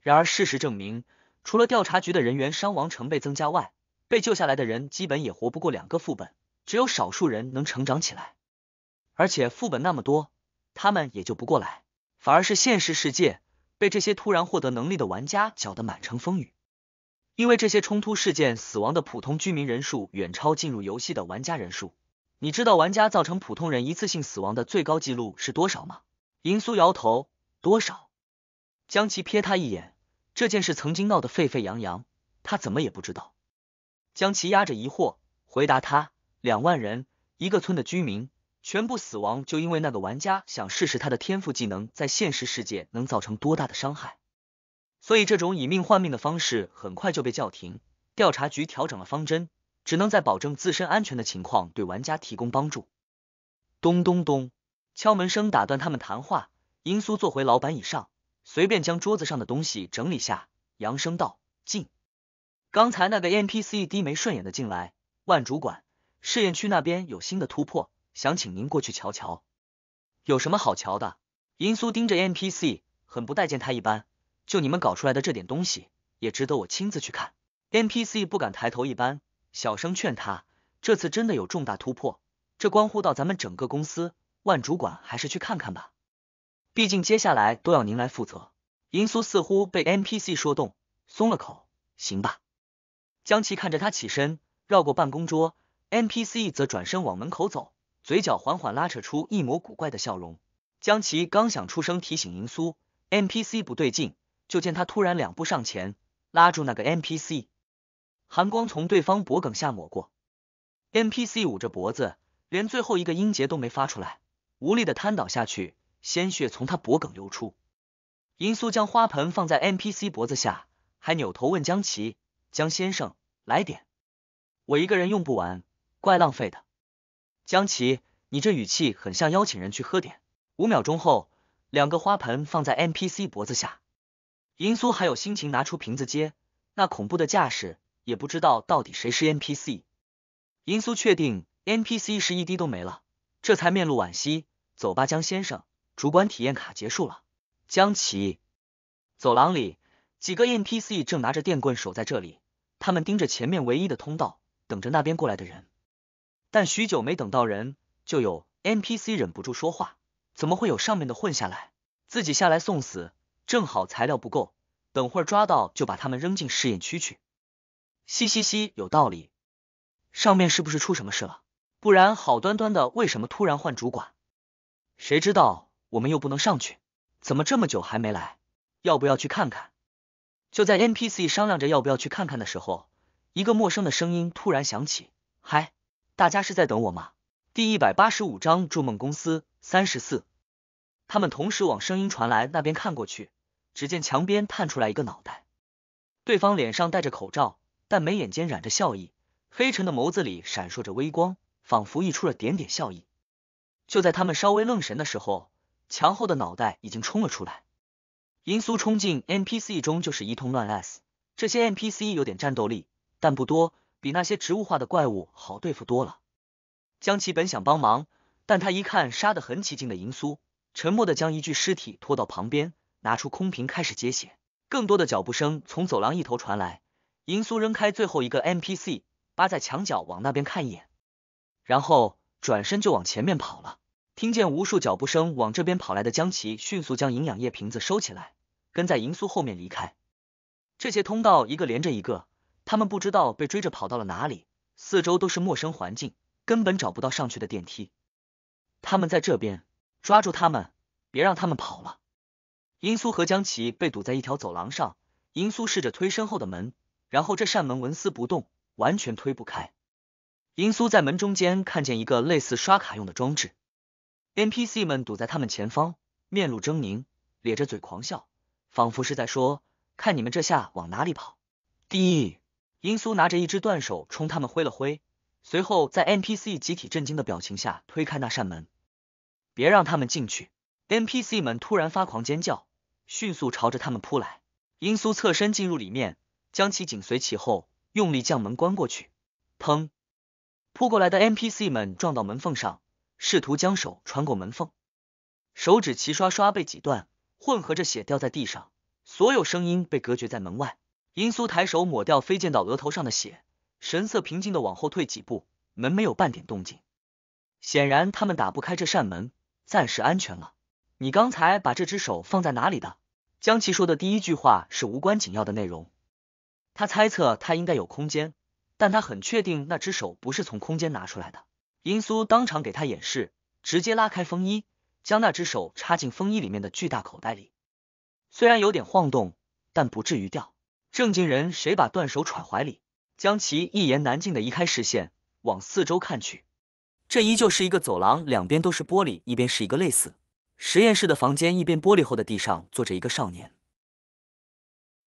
然而事实证明，除了调查局的人员伤亡成倍增加外，被救下来的人基本也活不过两个副本，只有少数人能成长起来。而且副本那么多，他们也救不过来，反而是现实世界被这些突然获得能力的玩家搅得满城风雨。因为这些冲突事件，死亡的普通居民人数远超进入游戏的玩家人数。你知道玩家造成普通人一次性死亡的最高记录是多少吗？银苏摇头。多少？江奇瞥他一眼，这件事曾经闹得沸沸扬扬，他怎么也不知道。江奇压着疑惑回答他：两万人，一个村的居民全部死亡，就因为那个玩家想试试他的天赋技能在现实世界能造成多大的伤害。所以这种以命换命的方式很快就被叫停，调查局调整了方针。只能在保证自身安全的情况对玩家提供帮助。咚咚咚，敲门声打断他们谈话。英苏坐回老板椅上，随便将桌子上的东西整理下，扬声道：“进。”刚才那个 NPC 低眉顺眼的进来。万主管，试验区那边有新的突破，想请您过去瞧瞧。有什么好瞧的？英苏盯着 NPC，很不待见他一般。就你们搞出来的这点东西，也值得我亲自去看？NPC 不敢抬头一般。小声劝他，这次真的有重大突破，这关乎到咱们整个公司。万主管还是去看看吧，毕竟接下来都要您来负责。银苏似乎被 NPC 说动，松了口，行吧。江琪看着他起身，绕过办公桌，NPC 则转身往门口走，嘴角缓缓拉扯出一抹古怪的笑容。江琪刚想出声提醒银苏，NPC 不对劲，就见他突然两步上前，拉住那个 NPC。寒光从对方脖颈下抹过，NPC 捂着脖子，连最后一个音节都没发出来，无力的瘫倒下去，鲜血从他脖颈流出。银苏将花盆放在 NPC 脖子下，还扭头问江琪。江先生，来点，我一个人用不完，怪浪费的。”江琪，你这语气很像邀请人去喝点。五秒钟后，两个花盆放在 NPC 脖子下，银苏还有心情拿出瓶子接，那恐怖的架势。也不知道到底谁是 NPC，银苏确定 NPC 是一滴都没了，这才面露惋惜。走吧，江先生，主管体验卡结束了。江奇，走廊里几个 NPC 正拿着电棍守在这里，他们盯着前面唯一的通道，等着那边过来的人。但许久没等到人，就有 NPC 忍不住说话：怎么会有上面的混下来？自己下来送死？正好材料不够，等会儿抓到就把他们扔进试验区去。嘻嘻嘻，有道理。上面是不是出什么事了？不然好端端的，为什么突然换主管？谁知道我们又不能上去？怎么这么久还没来？要不要去看看？就在 NPC 商量着要不要去看看的时候，一个陌生的声音突然响起：“嗨，大家是在等我吗？”第一百八十五章筑梦公司三十四。他们同时往声音传来那边看过去，只见墙边探出来一个脑袋，对方脸上戴着口罩。但眉眼间染着笑意，黑沉的眸子里闪烁着微光，仿佛溢出了点点笑意。就在他们稍微愣神的时候，墙后的脑袋已经冲了出来。银苏冲进 NPC 中就是一通乱 s，这些 NPC 有点战斗力，但不多，比那些植物化的怪物好对付多了。江奇本想帮忙，但他一看杀得很起劲的银苏，沉默的将一具尸体拖到旁边，拿出空瓶开始接血。更多的脚步声从走廊一头传来。银苏扔开最后一个 NPC，扒在墙角往那边看一眼，然后转身就往前面跑了。听见无数脚步声往这边跑来的江奇迅速将营养液瓶子收起来，跟在银苏后面离开。这些通道一个连着一个，他们不知道被追着跑到了哪里，四周都是陌生环境，根本找不到上去的电梯。他们在这边抓住他们，别让他们跑了。银苏和江奇被堵在一条走廊上，银苏试着推身后的门。然后这扇门纹丝不动，完全推不开。英苏在门中间看见一个类似刷卡用的装置，NPC 们堵在他们前方，面露狰狞，咧着嘴狂笑，仿佛是在说：“看你们这下往哪里跑！”第一，英苏拿着一只断手冲他们挥了挥，随后在 NPC 集体震惊的表情下推开那扇门。别让他们进去！NPC 们突然发狂尖叫，迅速朝着他们扑来。英苏侧身进入里面。将其紧随其后，用力将门关过去，砰！扑过来的 NPC 们撞到门缝上，试图将手穿过门缝，手指齐刷刷被挤断，混合着血掉在地上。所有声音被隔绝在门外。银苏抬手抹掉飞溅到额头上的血，神色平静的往后退几步。门没有半点动静，显然他们打不开这扇门，暂时安全了。你刚才把这只手放在哪里的？江其说的第一句话是无关紧要的内容。他猜测他应该有空间，但他很确定那只手不是从空间拿出来的。英苏当场给他演示，直接拉开风衣，将那只手插进风衣里面的巨大口袋里，虽然有点晃动，但不至于掉。正经人谁把断手揣怀里？将其一言难尽的移开视线，往四周看去，这依旧是一个走廊，两边都是玻璃，一边是一个类似实验室的房间，一边玻璃后的地上坐着一个少年。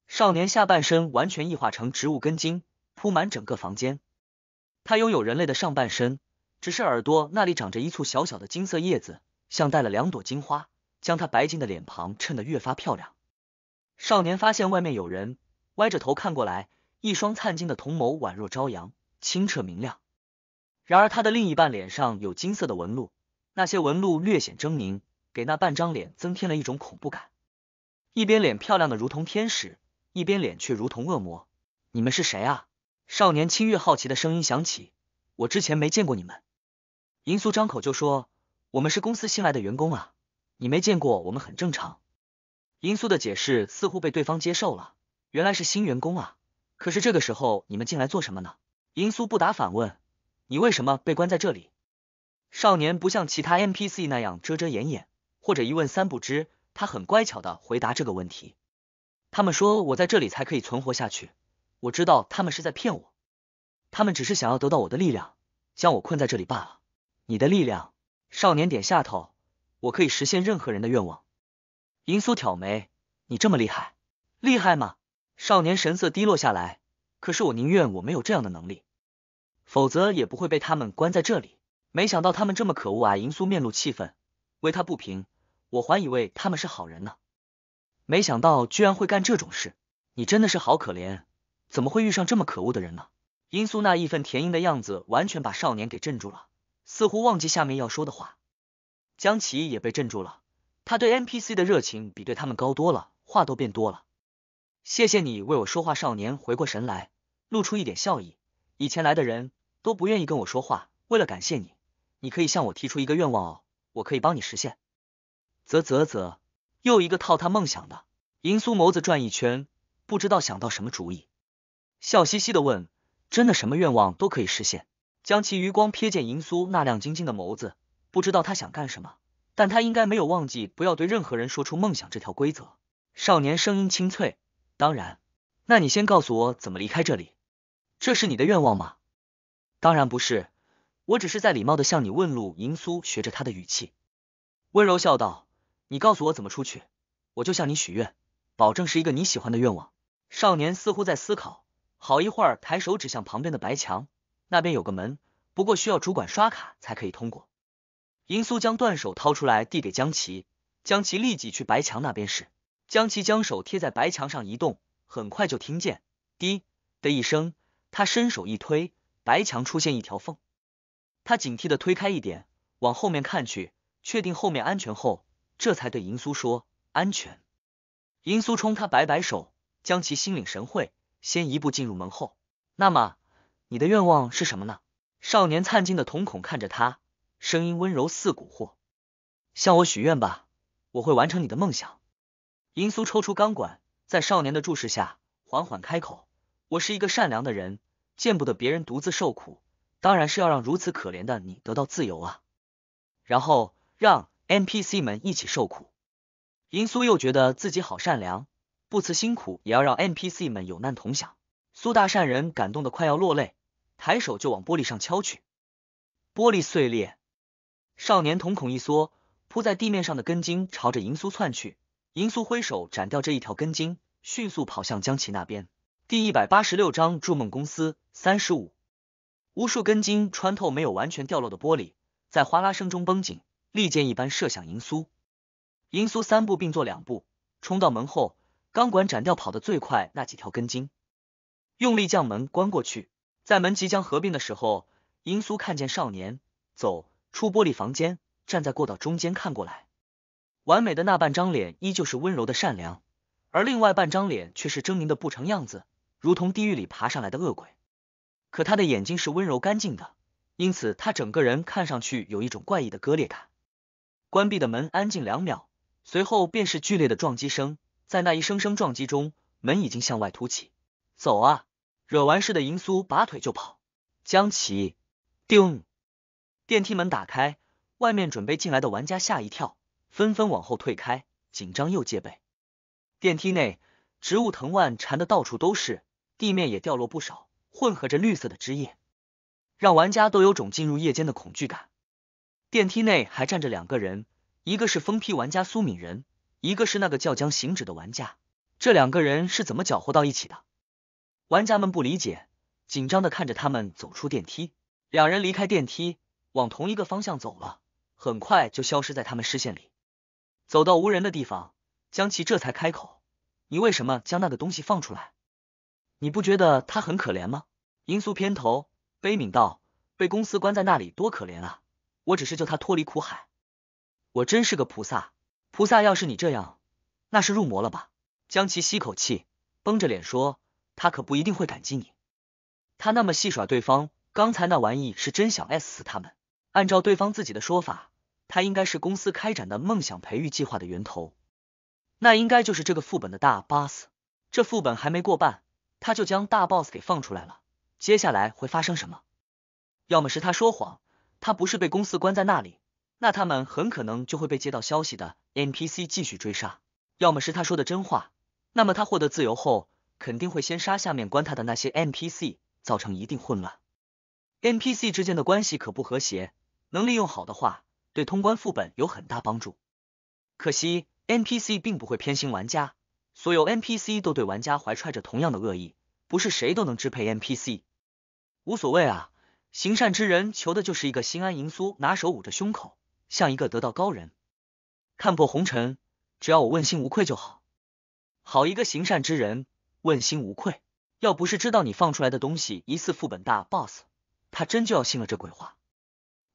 少年下半身完全异化成植物根茎，铺满整个房间。他拥有人类的上半身，只是耳朵那里长着一簇小小的金色叶子，像带了两朵金花，将他白净的脸庞衬得越发漂亮。少年发现外面有人，歪着头看过来，一双灿金的瞳眸宛若朝阳，清澈明亮。然而他的另一半脸上有金色的纹路，那些纹路略显狰狞，给那半张脸增添了一种恐怖感。一边脸漂亮的如同天使。一边脸却如同恶魔，你们是谁啊？少年清月好奇的声音响起，我之前没见过你们。银素张口就说，我们是公司新来的员工啊，你没见过我们很正常。银素的解释似乎被对方接受了，原来是新员工啊，可是这个时候你们进来做什么呢？银素不答反问，你为什么被关在这里？少年不像其他 NPC 那样遮遮掩掩或者一问三不知，他很乖巧的回答这个问题。他们说我在这里才可以存活下去，我知道他们是在骗我，他们只是想要得到我的力量，将我困在这里罢了。你的力量，少年点下头，我可以实现任何人的愿望。银苏挑眉，你这么厉害，厉害吗？少年神色低落下来，可是我宁愿我没有这样的能力，否则也不会被他们关在这里。没想到他们这么可恶啊！银苏面露气愤，为他不平，我还以为他们是好人呢。没想到居然会干这种事，你真的是好可怜，怎么会遇上这么可恶的人呢？英素那义愤填膺的样子，完全把少年给镇住了，似乎忘记下面要说的话。江奇也被镇住了，他对 NPC 的热情比对他们高多了，话都变多了。谢谢你为我说话，少年回过神来，露出一点笑意。以前来的人都不愿意跟我说话，为了感谢你，你可以向我提出一个愿望哦，我可以帮你实现。啧啧啧。又一个套他梦想的，银苏眸子转一圈，不知道想到什么主意，笑嘻嘻的问：“真的什么愿望都可以实现？”将其余光瞥见银苏那亮晶晶的眸子，不知道他想干什么，但他应该没有忘记不要对任何人说出梦想这条规则。少年声音清脆：“当然，那你先告诉我怎么离开这里，这是你的愿望吗？”“当然不是，我只是在礼貌的向你问路。”银苏学着他的语气，温柔笑道。你告诉我怎么出去，我就向你许愿，保证是一个你喜欢的愿望。少年似乎在思考，好一会儿，抬手指向旁边的白墙，那边有个门，不过需要主管刷卡才可以通过。银苏将断手掏出来递给江琪，江琪立即去白墙那边试。江琪将手贴在白墙上移动，很快就听见“滴”的一声，他伸手一推，白墙出现一条缝。他警惕的推开一点，往后面看去，确定后面安全后。这才对银苏说：“安全。”银苏冲他摆摆手，将其心领神会，先一步进入门后。那么，你的愿望是什么呢？少年灿金的瞳孔看着他，声音温柔似蛊惑：“向我许愿吧，我会完成你的梦想。”银苏抽出钢管，在少年的注视下，缓缓开口：“我是一个善良的人，见不得别人独自受苦，当然是要让如此可怜的你得到自由啊，然后让……” NPC 们一起受苦，银苏又觉得自己好善良，不辞辛苦也要让 NPC 们有难同享。苏大善人感动的快要落泪，抬手就往玻璃上敲去，玻璃碎裂。少年瞳孔一缩，铺在地面上的根茎朝着银苏窜去，银苏挥手斩掉这一条根茎，迅速跑向江奇那边。第一百八十六章筑梦公司三十五，无数根茎穿透没有完全掉落的玻璃，在哗啦声中绷紧。利剑一般射向银苏，英苏三步并作两步冲到门后，钢管斩掉跑得最快那几条根茎，用力将门关过去。在门即将合并的时候，英苏看见少年走出玻璃房间，站在过道中间看过来。完美的那半张脸依旧是温柔的善良，而另外半张脸却是狰狞的不成样子，如同地狱里爬上来的恶鬼。可他的眼睛是温柔干净的，因此他整个人看上去有一种怪异的割裂感。关闭的门安静两秒，随后便是剧烈的撞击声。在那一声声撞击中，门已经向外凸起。走啊！惹完事的银苏拔腿就跑。江启，叮！电梯门打开，外面准备进来的玩家吓一跳，纷纷往后退开，紧张又戒备。电梯内，植物藤蔓缠的到处都是，地面也掉落不少，混合着绿色的汁液，让玩家都有种进入夜间的恐惧感。电梯内还站着两个人，一个是疯批玩家苏敏仁，一个是那个叫江行止的玩家。这两个人是怎么搅和到一起的？玩家们不理解，紧张的看着他们走出电梯。两人离开电梯，往同一个方向走了，很快就消失在他们视线里。走到无人的地方，江奇这才开口：“你为什么将那个东西放出来？你不觉得他很可怜吗？”音速偏头，悲悯道：“被公司关在那里，多可怜啊！”我只是救他脱离苦海，我真是个菩萨。菩萨要是你这样，那是入魔了吧？江琪吸口气，绷着脸说：“他可不一定会感激你。他那么戏耍对方，刚才那玩意是真想 s 死他们。按照对方自己的说法，他应该是公司开展的梦想培育计划的源头，那应该就是这个副本的大 boss。这副本还没过半，他就将大 boss 给放出来了。接下来会发生什么？要么是他说谎。”他不是被公司关在那里，那他们很可能就会被接到消息的 NPC 继续追杀。要么是他说的真话，那么他获得自由后肯定会先杀下面关他的那些 NPC，造成一定混乱。NPC 之间的关系可不和谐，能利用好的话，对通关副本有很大帮助。可惜 NPC 并不会偏心玩家，所有 NPC 都对玩家怀揣着同样的恶意，不是谁都能支配 NPC。无所谓啊。行善之人求的就是一个心安。银苏拿手捂着胸口，像一个得道高人，看破红尘。只要我问心无愧就好。好一个行善之人，问心无愧。要不是知道你放出来的东西疑似副本大 boss，他真就要信了这鬼话。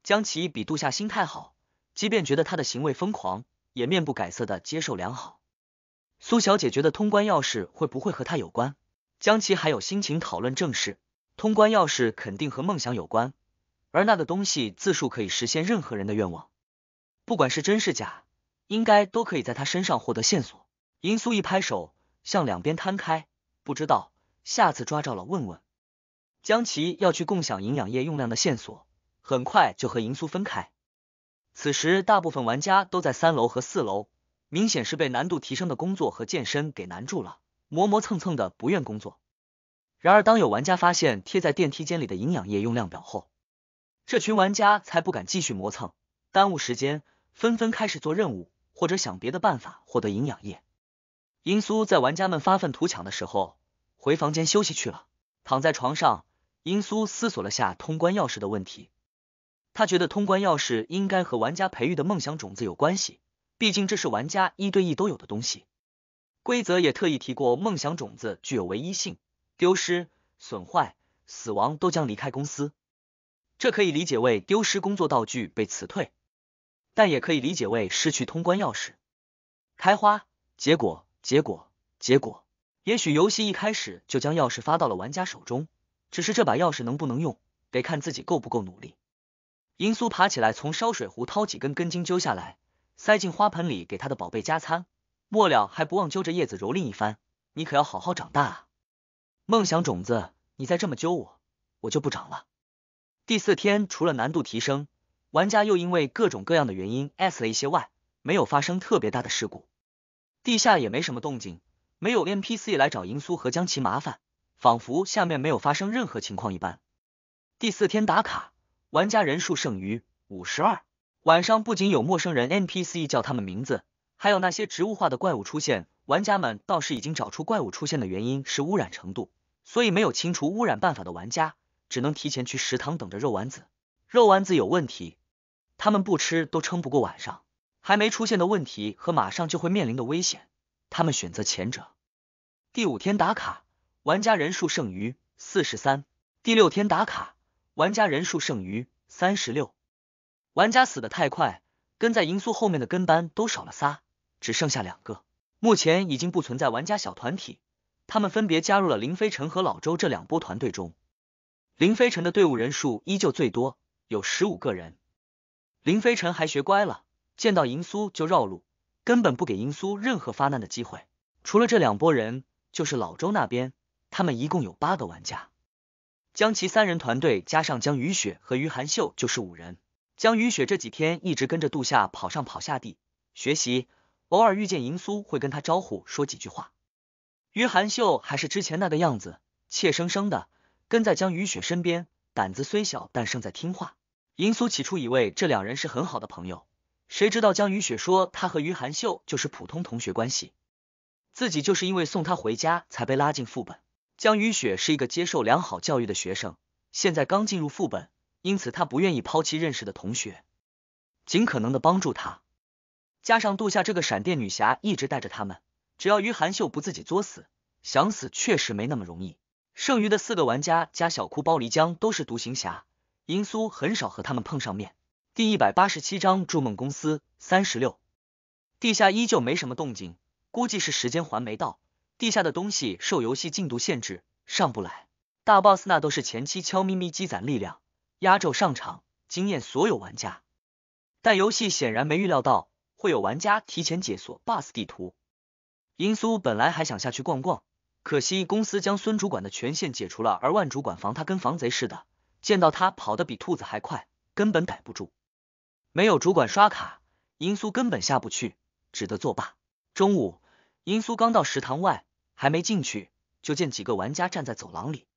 江奇比杜夏心态好，即便觉得他的行为疯狂，也面不改色的接受良好。苏小姐觉得通关钥匙会不会和他有关？江奇还有心情讨论正事？通关钥匙肯定和梦想有关，而那个东西自述可以实现任何人的愿望，不管是真是假，应该都可以在他身上获得线索。银苏一拍手，向两边摊开，不知道下次抓着了问问。江琪要去共享营养液用量的线索，很快就和银苏分开。此时大部分玩家都在三楼和四楼，明显是被难度提升的工作和健身给难住了，磨磨蹭蹭的不愿工作。然而，当有玩家发现贴在电梯间里的营养液用量表后，这群玩家才不敢继续磨蹭，耽误时间，纷纷开始做任务或者想别的办法获得营养液。英苏在玩家们发愤图强的时候，回房间休息去了。躺在床上，英苏思索了下通关钥匙的问题。他觉得通关钥匙应该和玩家培育的梦想种子有关系，毕竟这是玩家一对一都有的东西。规则也特意提过，梦想种子具有唯一性。丢失、损坏、死亡都将离开公司，这可以理解为丢失工作道具被辞退，但也可以理解为失去通关钥匙。开花，结果，结果，结果。也许游戏一开始就将钥匙发到了玩家手中，只是这把钥匙能不能用，得看自己够不够努力。银苏爬起来，从烧水壶掏几根根茎揪下来，塞进花盆里给他的宝贝加餐，末了还不忘揪着叶子蹂躏一番。你可要好好长大啊！梦想种子，你再这么揪我，我就不长了。第四天，除了难度提升，玩家又因为各种各样的原因 S 了一些外，没有发生特别大的事故，地下也没什么动静，没有 NPC 来找银苏和江奇麻烦，仿佛下面没有发生任何情况一般。第四天打卡，玩家人数剩余五十二。晚上不仅有陌生人 NPC 叫他们名字，还有那些植物化的怪物出现，玩家们倒是已经找出怪物出现的原因是污染程度。所以没有清除污染办法的玩家，只能提前去食堂等着肉丸子。肉丸子有问题，他们不吃都撑不过晚上。还没出现的问题和马上就会面临的危险，他们选择前者。第五天打卡，玩家人数剩余四十三。第六天打卡，玩家人数剩余三十六。玩家死的太快，跟在银素后面的跟班都少了仨，只剩下两个。目前已经不存在玩家小团体。他们分别加入了林飞尘和老周这两波团队中，林飞尘的队伍人数依旧最多，有十五个人。林飞尘还学乖了，见到银苏就绕路，根本不给银苏任何发难的机会。除了这两波人，就是老周那边，他们一共有八个玩家。江其三人团队加上江雨雪和于含秀就是五人。江雨雪这几天一直跟着杜夏跑上跑下地学习，偶尔遇见银苏会跟他招呼说几句话。于含秀还是之前那个样子，怯生生的跟在江雨雪身边，胆子虽小，但胜在听话。银苏起初以为这两人是很好的朋友，谁知道江雨雪说她和于含秀就是普通同学关系，自己就是因为送她回家才被拉进副本。江雨雪是一个接受良好教育的学生，现在刚进入副本，因此她不愿意抛弃认识的同学，尽可能的帮助他。加上杜夏这个闪电女侠一直带着他们。只要于含秀不自己作死，想死确实没那么容易。剩余的四个玩家加小哭包漓江都是独行侠，银苏很少和他们碰上面。第一百八十七章筑梦公司三十六，地下依旧没什么动静，估计是时间还没到。地下的东西受游戏进度限制上不来，大 boss 那都是前期悄咪咪积攒力量，压轴上场，惊艳所有玩家。但游戏显然没预料到会有玩家提前解锁 boss 地图。银苏本来还想下去逛逛，可惜公司将孙主管的权限解除了，而万主管防他跟防贼似的，见到他跑得比兔子还快，根本逮不住。没有主管刷卡，银苏根本下不去，只得作罢。中午，银苏刚到食堂外，还没进去，就见几个玩家站在走廊里，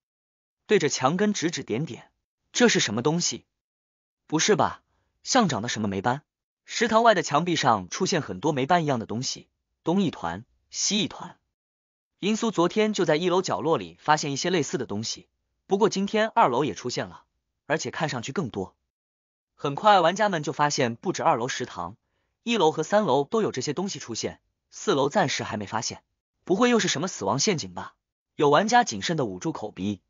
对着墙根指指点点。这是什么东西？不是吧，像长的什么霉斑？食堂外的墙壁上出现很多霉斑一样的东西，东一团。蜥蜴团，英苏昨天就在一楼角落里发现一些类似的东西，不过今天二楼也出现了，而且看上去更多。很快玩家们就发现不止二楼食堂，一楼和三楼都有这些东西出现，四楼暂时还没发现。不会又是什么死亡陷阱吧？有玩家谨慎的捂住口鼻，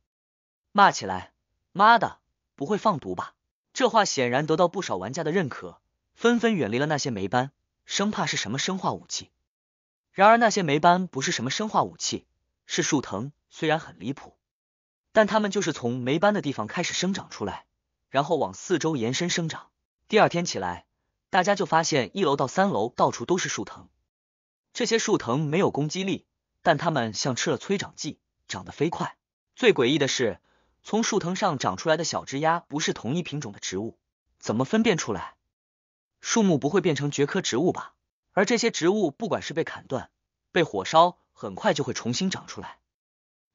骂起来：“妈的，不会放毒吧？”这话显然得到不少玩家的认可，纷纷远离了那些霉斑，生怕是什么生化武器。然而那些霉斑不是什么生化武器，是树藤。虽然很离谱，但它们就是从霉斑的地方开始生长出来，然后往四周延伸生长。第二天起来，大家就发现一楼到三楼到处都是树藤。这些树藤没有攻击力，但它们像吃了催长剂，长得飞快。最诡异的是，从树藤上长出来的小枝丫不是同一品种的植物，怎么分辨出来？树木不会变成蕨科植物吧？而这些植物，不管是被砍断，被火烧，很快就会重新长出来。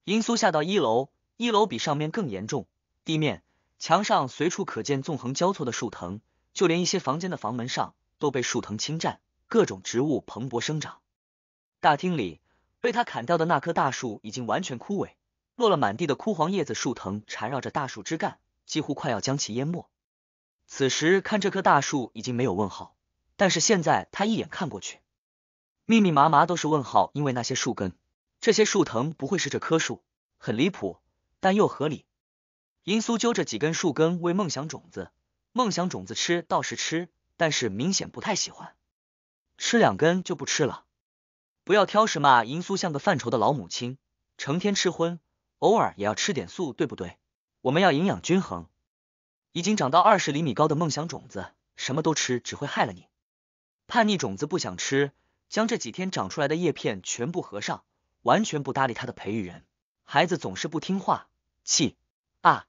英苏下到一楼，一楼比上面更严重，地面、墙上随处可见纵横交错的树藤，就连一些房间的房门上都被树藤侵占，各种植物蓬勃生长。大厅里被他砍掉的那棵大树已经完全枯萎，落了满地的枯黄叶子，树藤缠绕着大树枝干，几乎快要将其淹没。此时看这棵大树，已经没有问号。但是现在他一眼看过去，密密麻麻都是问号，因为那些树根，这些树藤不会是这棵树，很离谱，但又合理。银苏揪着几根树根喂梦想种子，梦想种子吃倒是吃，但是明显不太喜欢，吃两根就不吃了。不要挑食嘛，银苏像个犯愁的老母亲，成天吃荤，偶尔也要吃点素，对不对？我们要营养均衡。已经长到二十厘米高的梦想种子，什么都吃只会害了你。叛逆种子不想吃，将这几天长出来的叶片全部合上，完全不搭理他的培育人。孩子总是不听话，气！啊！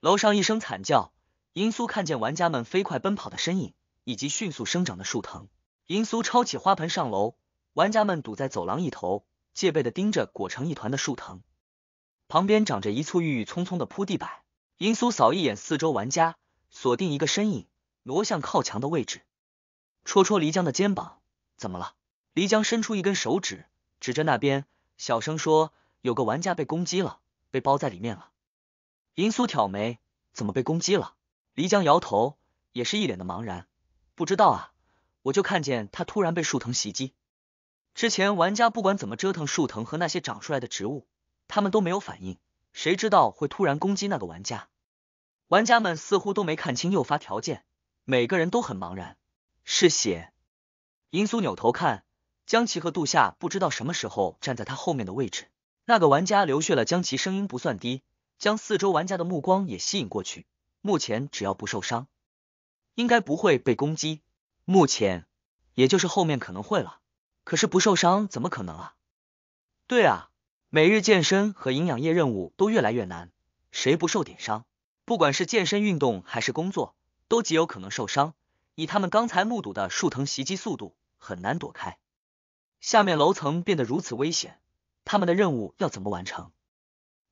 楼上一声惨叫，银苏看见玩家们飞快奔跑的身影，以及迅速生长的树藤。银苏抄起花盆上楼，玩家们堵在走廊一头，戒备的盯着裹成一团的树藤。旁边长着一簇郁郁葱葱的铺地板。银苏扫一眼四周玩家，锁定一个身影，挪向靠墙的位置。戳戳漓江的肩膀，怎么了？漓江伸出一根手指，指着那边，小声说：“有个玩家被攻击了，被包在里面了。”银苏挑眉：“怎么被攻击了？”漓江摇头，也是一脸的茫然：“不知道啊，我就看见他突然被树藤袭击。之前玩家不管怎么折腾树藤和那些长出来的植物，他们都没有反应，谁知道会突然攻击那个玩家？玩家们似乎都没看清诱发条件，每个人都很茫然。”是血，银苏扭头看，江奇和杜夏不知道什么时候站在他后面的位置。那个玩家流血了，江奇声音不算低，将四周玩家的目光也吸引过去。目前只要不受伤，应该不会被攻击。目前也就是后面可能会了。可是不受伤怎么可能啊？对啊，每日健身和营养液任务都越来越难，谁不受点伤？不管是健身运动还是工作，都极有可能受伤。以他们刚才目睹的树藤袭击速度，很难躲开。下面楼层变得如此危险，他们的任务要怎么完成？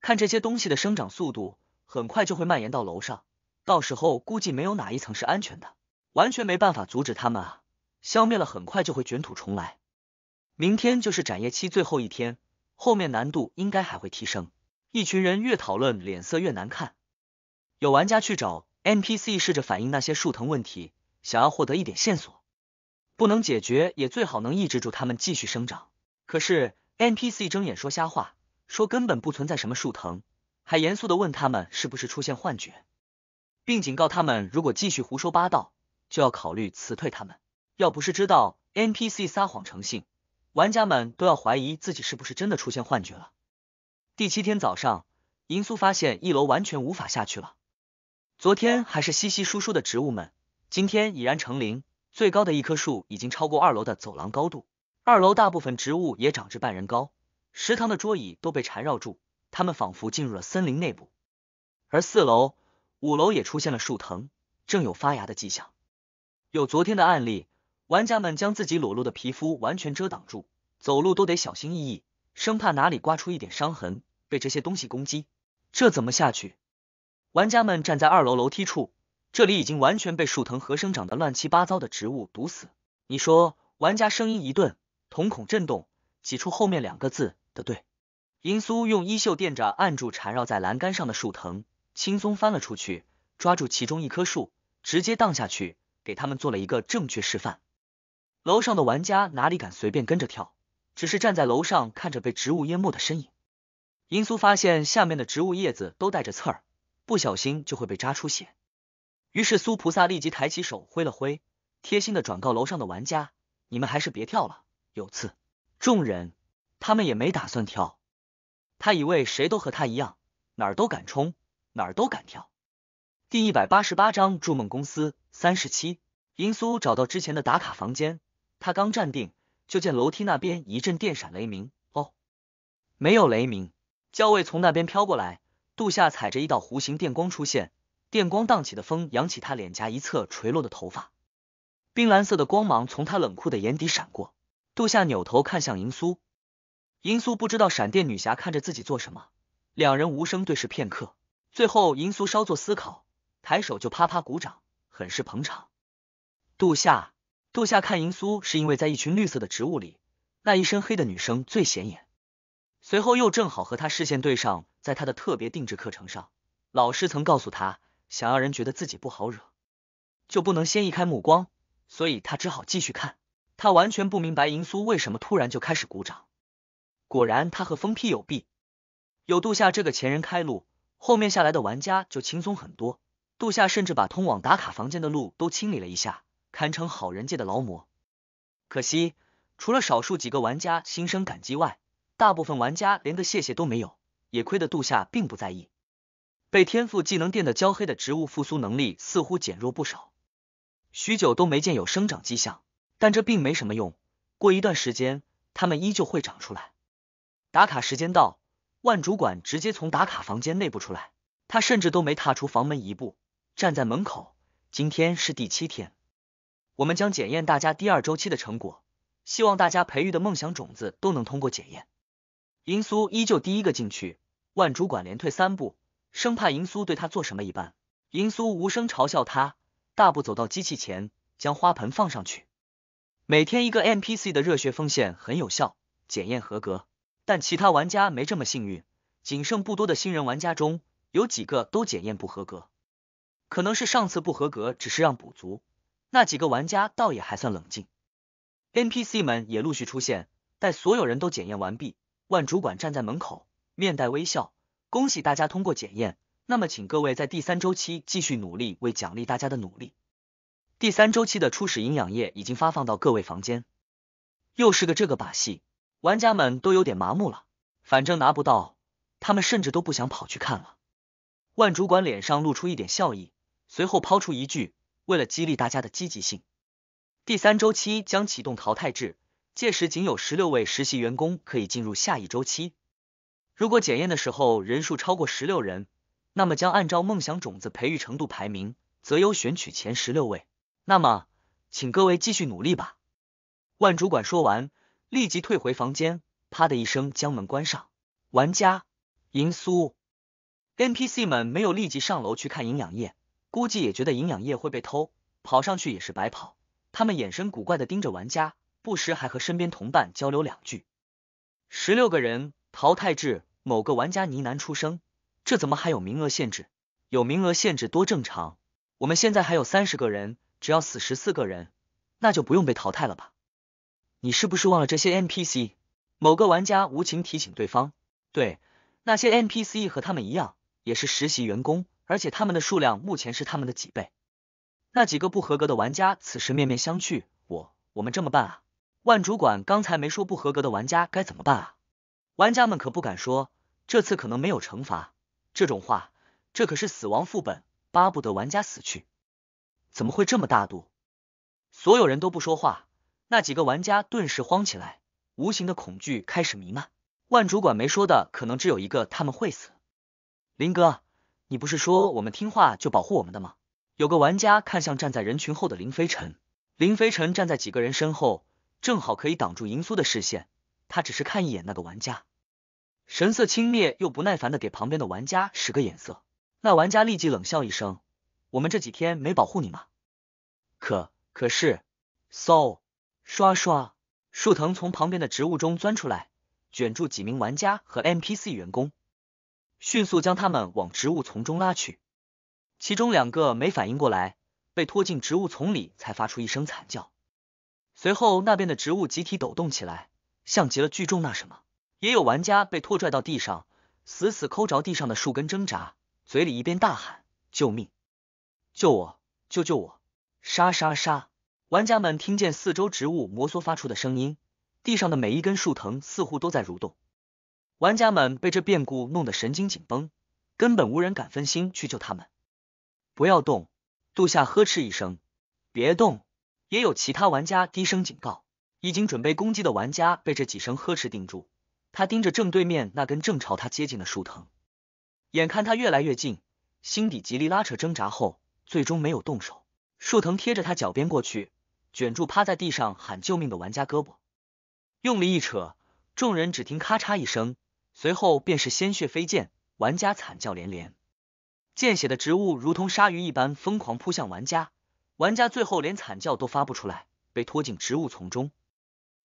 看这些东西的生长速度，很快就会蔓延到楼上，到时候估计没有哪一层是安全的，完全没办法阻止他们啊！消灭了，很快就会卷土重来。明天就是展叶期最后一天，后面难度应该还会提升。一群人越讨论，脸色越难看。有玩家去找 NPC 试着反映那些树藤问题。想要获得一点线索，不能解决也最好能抑制住它们继续生长。可是 NPC 睁眼说瞎话，说根本不存在什么树藤，还严肃的问他们是不是出现幻觉，并警告他们如果继续胡说八道，就要考虑辞退他们。要不是知道 NPC 撒谎成性，玩家们都要怀疑自己是不是真的出现幻觉了。第七天早上，银苏发现一楼完全无法下去了。昨天还是稀稀疏疏的植物们。今天已然成林，最高的一棵树已经超过二楼的走廊高度。二楼大部分植物也长至半人高，食堂的桌椅都被缠绕住，它们仿佛进入了森林内部。而四楼、五楼也出现了树藤，正有发芽的迹象。有昨天的案例，玩家们将自己裸露的皮肤完全遮挡住，走路都得小心翼翼，生怕哪里刮出一点伤痕被这些东西攻击。这怎么下去？玩家们站在二楼楼梯处。这里已经完全被树藤和生长的乱七八糟的植物堵死。你说，玩家声音一顿，瞳孔震动，挤出后面两个字的对。银苏用衣袖垫着按住缠绕在栏杆上的树藤，轻松翻了出去，抓住其中一棵树，直接荡下去，给他们做了一个正确示范。楼上的玩家哪里敢随便跟着跳，只是站在楼上看着被植物淹没的身影。银苏发现下面的植物叶子都带着刺儿，不小心就会被扎出血。于是苏菩萨立即抬起手挥了挥，贴心的转告楼上的玩家：“你们还是别跳了，有刺。”众人他们也没打算跳，他以为谁都和他一样，哪儿都敢冲，哪儿都敢跳。第一百八十八章筑梦公司三十七。银苏找到之前的打卡房间，他刚站定，就见楼梯那边一阵电闪雷鸣。哦，没有雷鸣，教尉从那边飘过来，肚下踩着一道弧形电光出现。电光荡起的风扬起他脸颊一侧垂落的头发，冰蓝色的光芒从他冷酷的眼底闪过。杜夏扭头看向银苏，银苏不知道闪电女侠看着自己做什么，两人无声对视片刻。最后，银苏稍作思考，抬手就啪啪鼓掌，很是捧场。杜夏，杜夏看银苏是因为在一群绿色的植物里，那一身黑的女生最显眼。随后又正好和他视线对上，在他的特别定制课程上，老师曾告诉他。想要人觉得自己不好惹，就不能先移开目光，所以他只好继续看。他完全不明白银苏为什么突然就开始鼓掌。果然，他和疯批有弊，有度夏这个前人开路，后面下来的玩家就轻松很多。度夏甚至把通往打卡房间的路都清理了一下，堪称好人界的劳模。可惜，除了少数几个玩家心生感激外，大部分玩家连个谢谢都没有。也亏得度夏并不在意。被天赋技能电的焦黑的植物复苏能力似乎减弱不少，许久都没见有生长迹象，但这并没什么用。过一段时间，它们依旧会长出来。打卡时间到，万主管直接从打卡房间内部出来，他甚至都没踏出房门一步，站在门口。今天是第七天，我们将检验大家第二周期的成果，希望大家培育的梦想种子都能通过检验。银苏依旧第一个进去，万主管连退三步。生怕银苏对他做什么一般，银苏无声嘲笑他，大步走到机器前，将花盆放上去。每天一个 NPC 的热血奉献很有效，检验合格。但其他玩家没这么幸运，仅剩不多的新人玩家中，有几个都检验不合格。可能是上次不合格只是让补足，那几个玩家倒也还算冷静。NPC 们也陆续出现，待所有人都检验完毕，万主管站在门口，面带微笑。恭喜大家通过检验，那么请各位在第三周期继续努力，为奖励大家的努力。第三周期的初始营养液已经发放到各位房间，又是个这个把戏，玩家们都有点麻木了，反正拿不到，他们甚至都不想跑去看了。万主管脸上露出一点笑意，随后抛出一句：“为了激励大家的积极性，第三周期将启动淘汰制，届时仅有十六位实习员工可以进入下一周期。”如果检验的时候人数超过十六人，那么将按照梦想种子培育程度排名，择优选取前十六位。那么，请各位继续努力吧。万主管说完，立即退回房间，啪的一声将门关上。玩家，银苏，NPC 们没有立即上楼去看营养液，估计也觉得营养液会被偷，跑上去也是白跑。他们眼神古怪的盯着玩家，不时还和身边同伴交流两句。十六个人。淘汰制，某个玩家呢喃出声，这怎么还有名额限制？有名额限制多正常。我们现在还有三十个人，只要死十四个人，那就不用被淘汰了吧？你是不是忘了这些 NPC？某个玩家无情提醒对方，对，那些 NPC 和他们一样，也是实习员工，而且他们的数量目前是他们的几倍。那几个不合格的玩家此时面面相觑，我我们这么办啊？万主管刚才没说不合格的玩家该怎么办啊？玩家们可不敢说这次可能没有惩罚这种话，这可是死亡副本，巴不得玩家死去，怎么会这么大度？所有人都不说话，那几个玩家顿时慌起来，无形的恐惧开始弥漫。万主管没说的，可能只有一个，他们会死。林哥，你不是说我们听话就保护我们的吗？有个玩家看向站在人群后的林飞尘，林飞尘站在几个人身后，正好可以挡住银苏的视线。他只是看一眼那个玩家，神色轻蔑又不耐烦的给旁边的玩家使个眼色，那玩家立即冷笑一声：“我们这几天没保护你吗？”可可是，so，刷刷，树藤从旁边的植物中钻出来，卷住几名玩家和 NPC 员工，迅速将他们往植物丛中拉去，其中两个没反应过来，被拖进植物丛里，才发出一声惨叫，随后那边的植物集体抖动起来。像极了聚众那什么，也有玩家被拖拽到地上，死死抠着地上的树根挣扎，嘴里一边大喊救命，救我，救救我！杀杀杀！玩家们听见四周植物摩挲发出的声音，地上的每一根树藤似乎都在蠕动。玩家们被这变故弄得神经紧绷，根本无人敢分心去救他们。不要动！杜夏呵斥一声，别动！也有其他玩家低声警告。已经准备攻击的玩家被这几声呵斥定住，他盯着正对面那根正朝他接近的树藤，眼看他越来越近，心底极力拉扯挣扎后，最终没有动手。树藤贴着他脚边过去，卷住趴在地上喊救命的玩家胳膊，用力一扯，众人只听咔嚓一声，随后便是鲜血飞溅，玩家惨叫连连。见血的植物如同鲨鱼一般疯狂扑向玩家，玩家最后连惨叫都发不出来，被拖进植物丛中。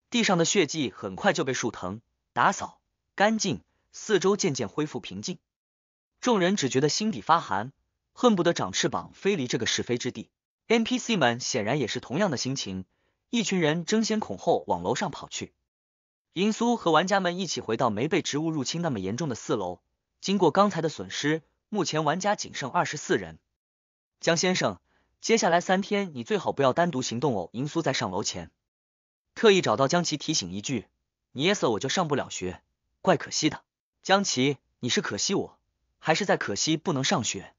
地上的血迹很快就被树藤打扫干净，四周渐渐恢复平静。众人只觉得心底发寒，恨不得长翅膀飞离这个是非之地。NPC 们显然也是同样的心情，一群人争先恐后往楼上跑去。银苏和玩家们一起回到没被植物入侵那么严重的四楼。经过刚才的损失，目前玩家仅剩二十四人。江先生，接下来三天你最好不要单独行动哦。银苏在上楼前。特意找到江琪提醒一句，你 yes 我就上不了学，怪可惜的。江琪，你是可惜我，还是在可惜不能上学？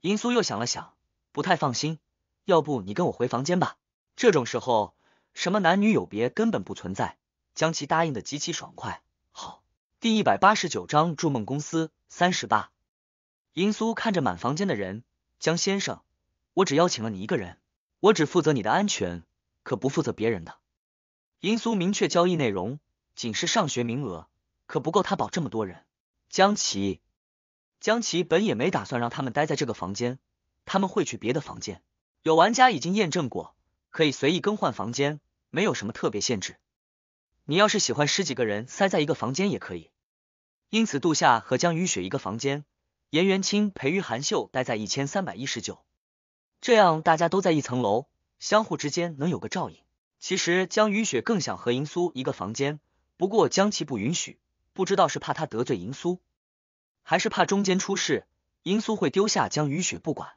银苏又想了想，不太放心，要不你跟我回房间吧。这种时候，什么男女有别根本不存在。江琪答应的极其爽快，好。第一百八十九章筑梦公司三十八。银苏看着满房间的人，江先生，我只邀请了你一个人，我只负责你的安全，可不负责别人的。银苏明确交易内容，仅是上学名额，可不够他保这么多人。江琪，江琪本也没打算让他们待在这个房间，他们会去别的房间。有玩家已经验证过，可以随意更换房间，没有什么特别限制。你要是喜欢十几个人塞在一个房间也可以。因此，杜夏和江雨雪一个房间，颜元清陪于含秀待在一千三百一十九，这样大家都在一层楼，相互之间能有个照应。其实江雨雪更想和银苏一个房间，不过江琪不允许，不知道是怕他得罪银苏，还是怕中间出事，银苏会丢下江雨雪不管。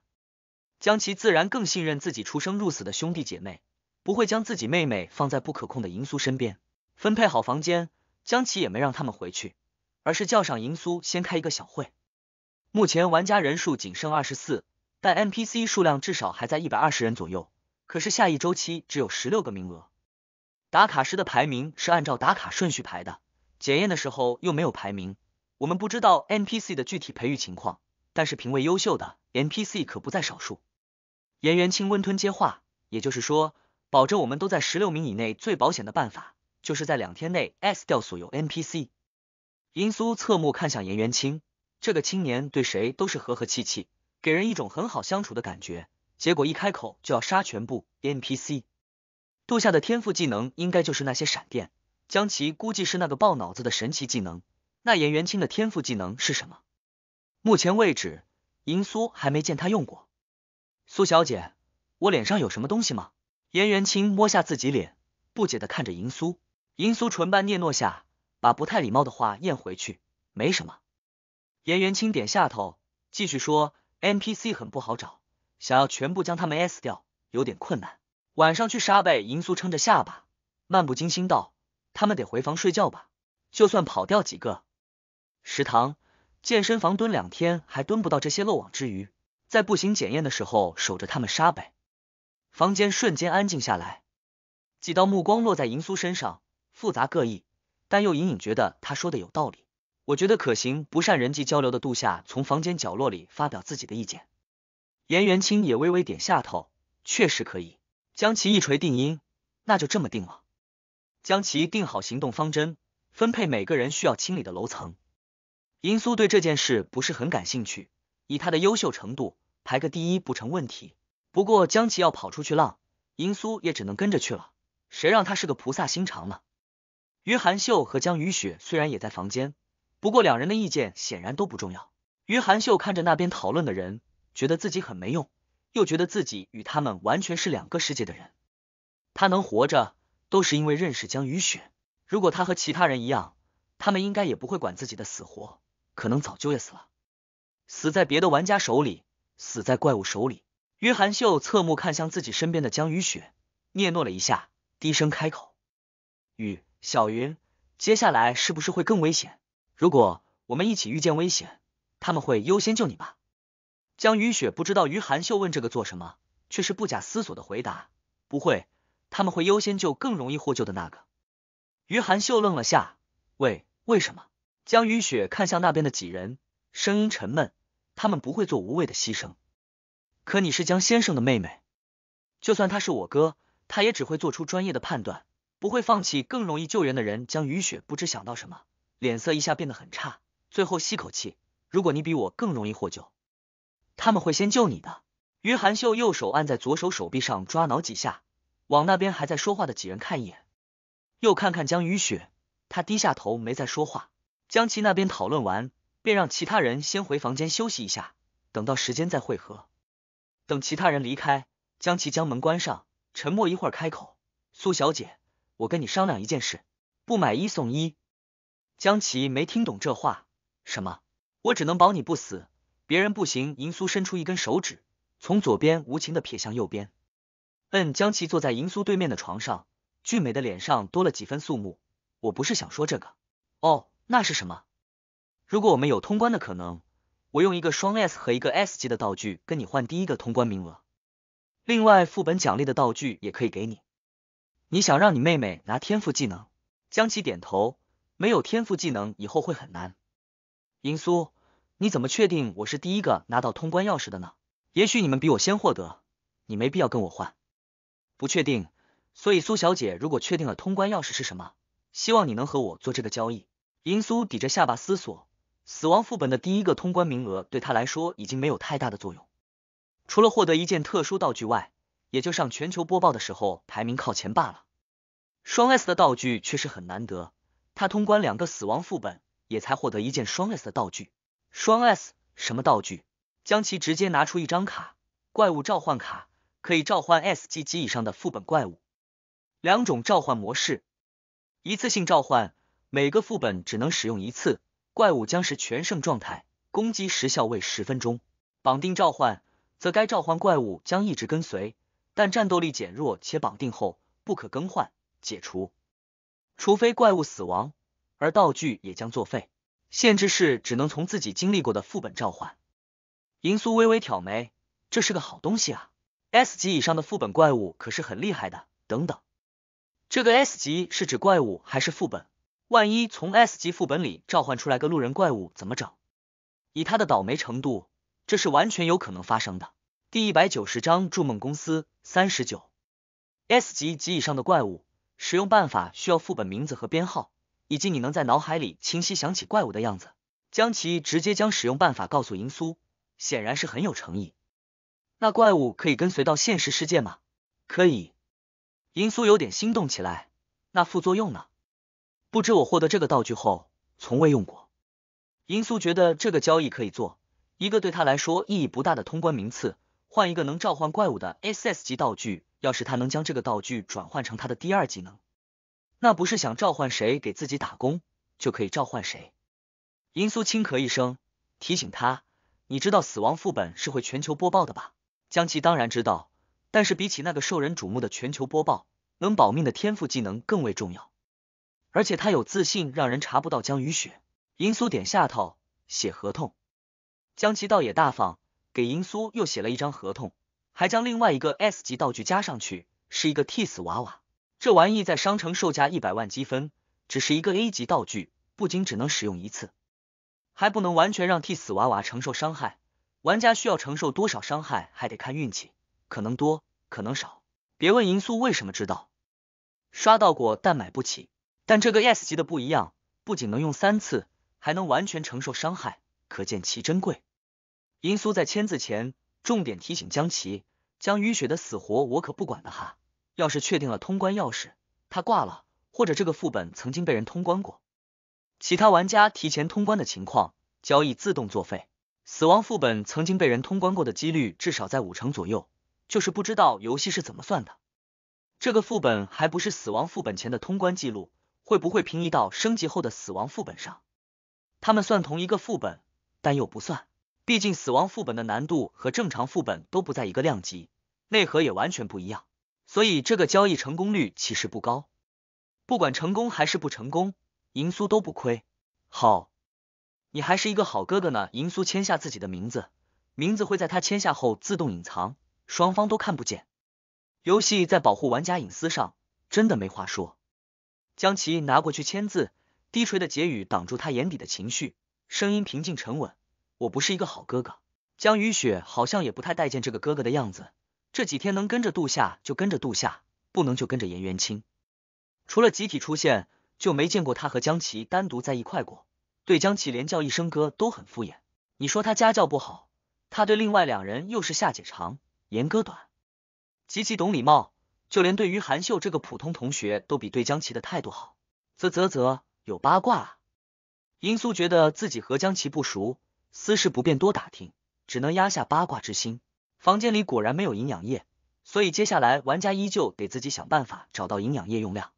江琪自然更信任自己出生入死的兄弟姐妹，不会将自己妹妹放在不可控的银苏身边。分配好房间，江琪也没让他们回去，而是叫上银苏先开一个小会。目前玩家人数仅剩二十四，但 NPC 数量至少还在一百二十人左右。可是下一周期只有十六个名额，打卡时的排名是按照打卡顺序排的，检验的时候又没有排名，我们不知道 NPC 的具体培育情况，但是评为优秀的 NPC 可不在少数。颜元清温吞接话，也就是说，保证我们都在十六名以内最保险的办法，就是在两天内 S 掉所有 NPC。英苏侧目看向颜元清，这个青年对谁都是和和气气，给人一种很好相处的感觉。结果一开口就要杀全部 NPC，度夏的天赋技能应该就是那些闪电，将其估计是那个爆脑子的神奇技能。那颜元清的天赋技能是什么？目前为止，银苏还没见他用过。苏小姐，我脸上有什么东西吗？颜元清摸下自己脸，不解的看着银苏。银苏唇瓣嗫嚅下，把不太礼貌的话咽回去，没什么。颜元清点下头，继续说，NPC 很不好找。想要全部将他们 S 掉，有点困难。晚上去杀呗。银苏撑着下巴，漫不经心道：“他们得回房睡觉吧？就算跑掉几个，食堂、健身房蹲两天还蹲不到这些漏网之鱼。在步行检验的时候守着他们杀呗。”房间瞬间安静下来，几道目光落在银苏身上，复杂各异，但又隐隐觉得他说的有道理。我觉得可行。不善人际交流的杜夏从房间角落里发表自己的意见。颜元清也微微点下头，确实可以。江其一锤定音，那就这么定了。江其定好行动方针，分配每个人需要清理的楼层。银苏对这件事不是很感兴趣，以他的优秀程度，排个第一不成问题。不过江琪要跑出去浪，银苏也只能跟着去了。谁让他是个菩萨心肠呢？于含秀和江雨雪虽然也在房间，不过两人的意见显然都不重要。于含秀看着那边讨论的人。觉得自己很没用，又觉得自己与他们完全是两个世界的人。他能活着，都是因为认识江雨雪。如果他和其他人一样，他们应该也不会管自己的死活，可能早就也死了，死在别的玩家手里，死在怪物手里。约翰秀侧目看向自己身边的江雨雪，嗫嚅了一下，低声开口：“雨小云，接下来是不是会更危险？如果我们一起遇见危险，他们会优先救你吧？”江雨雪不知道于寒秀问这个做什么，却是不假思索的回答：“不会，他们会优先救更容易获救的那个。”于寒秀愣了下，喂，为什么？江雨雪看向那边的几人，声音沉闷：“他们不会做无谓的牺牲。”可你是江先生的妹妹，就算他是我哥，他也只会做出专业的判断，不会放弃更容易救援的人。江雨雪不知想到什么，脸色一下变得很差，最后吸口气：“如果你比我更容易获救。”他们会先救你的。于含秀右手按在左手手臂上抓挠几下，往那边还在说话的几人看一眼，又看看江雨雪，她低下头没再说话。江琪那边讨论完，便让其他人先回房间休息一下，等到时间再会合。等其他人离开，江琪将门关上，沉默一会儿，开口：“苏小姐，我跟你商量一件事，不买一送一。”江琪没听懂这话，什么？我只能保你不死。别人不行，银苏伸出一根手指，从左边无情的撇向右边。嗯，江琪坐在银苏对面的床上，俊美的脸上多了几分肃穆。我不是想说这个，哦，那是什么？如果我们有通关的可能，我用一个双 S 和一个 S 级的道具跟你换第一个通关名额，另外副本奖励的道具也可以给你。你想让你妹妹拿天赋技能？江琪点头，没有天赋技能以后会很难。银苏。你怎么确定我是第一个拿到通关钥匙的呢？也许你们比我先获得，你没必要跟我换。不确定，所以苏小姐如果确定了通关钥匙是什么，希望你能和我做这个交易。银苏抵着下巴思索，死亡副本的第一个通关名额对他来说已经没有太大的作用，除了获得一件特殊道具外，也就上全球播报的时候排名靠前罢了。双 S 的道具确实很难得，他通关两个死亡副本也才获得一件双 S 的道具。双 S 什么道具？将其直接拿出一张卡，怪物召唤卡可以召唤 S 级及以上的副本怪物。两种召唤模式：一次性召唤，每个副本只能使用一次，怪物将是全胜状态，攻击时效为十分钟；绑定召唤，则该召唤怪物将一直跟随，但战斗力减弱且绑定后不可更换解除，除非怪物死亡，而道具也将作废。限制是只能从自己经历过的副本召唤。银苏微微挑眉，这是个好东西啊。S 级以上的副本怪物可是很厉害的。等等，这个 S 级是指怪物还是副本？万一从 S 级副本里召唤出来个路人怪物怎么整？以他的倒霉程度，这是完全有可能发生的。第一百九十章筑梦公司三十九。S 级及以上的怪物，使用办法需要副本名字和编号。以及你能在脑海里清晰想起怪物的样子，将其直接将使用办法告诉银苏，显然是很有诚意。那怪物可以跟随到现实世界吗？可以。银苏有点心动起来。那副作用呢？不知我获得这个道具后，从未用过。银苏觉得这个交易可以做，一个对他来说意义不大的通关名次，换一个能召唤怪物的 SS 级道具。要是他能将这个道具转换成他的第二技能。那不是想召唤谁给自己打工就可以召唤谁？银苏轻咳一声，提醒他：“你知道死亡副本是会全球播报的吧？”江奇当然知道，但是比起那个受人瞩目的全球播报，能保命的天赋技能更为重要。而且他有自信让人查不到江雨雪。银苏点下头，写合同。江奇倒也大方，给银苏又写了一张合同，还将另外一个 S 级道具加上去，是一个替死娃娃。这玩意在商城售价一百万积分，只是一个 A 级道具，不仅只能使用一次，还不能完全让替死娃娃承受伤害。玩家需要承受多少伤害，还得看运气，可能多，可能少。别问银苏为什么知道，刷到过，但买不起。但这个 S 级的不一样，不仅能用三次，还能完全承受伤害，可见其珍贵。银苏在签字前重点提醒江琪，江雨雪的死活我可不管的哈。要是确定了通关钥匙，他挂了，或者这个副本曾经被人通关过，其他玩家提前通关的情况，交易自动作废。死亡副本曾经被人通关过的几率至少在五成左右，就是不知道游戏是怎么算的。这个副本还不是死亡副本前的通关记录，会不会平移到升级后的死亡副本上？他们算同一个副本，但又不算，毕竟死亡副本的难度和正常副本都不在一个量级，内核也完全不一样。所以这个交易成功率其实不高，不管成功还是不成功，银苏都不亏。好，你还是一个好哥哥呢。银苏签下自己的名字，名字会在他签下后自动隐藏，双方都看不见。游戏在保护玩家隐私上真的没话说。将其拿过去签字，低垂的结语挡住他眼底的情绪，声音平静沉稳。我不是一个好哥哥。江雨雪好像也不太待见这个哥哥的样子。这几天能跟着杜夏就跟着杜夏，不能就跟着颜元清。除了集体出现，就没见过他和江琪单独在一块过，对江琪连叫一声哥都很敷衍。你说他家教不好，他对另外两人又是夏姐长，言哥短，极其懂礼貌，就连对于韩秀这个普通同学，都比对江琪的态度好。啧啧啧，有八卦啊！英苏觉得自己和江琪不熟，私事不便多打听，只能压下八卦之心。房间里果然没有营养液，所以接下来玩家依旧得自己想办法找到营养液用量。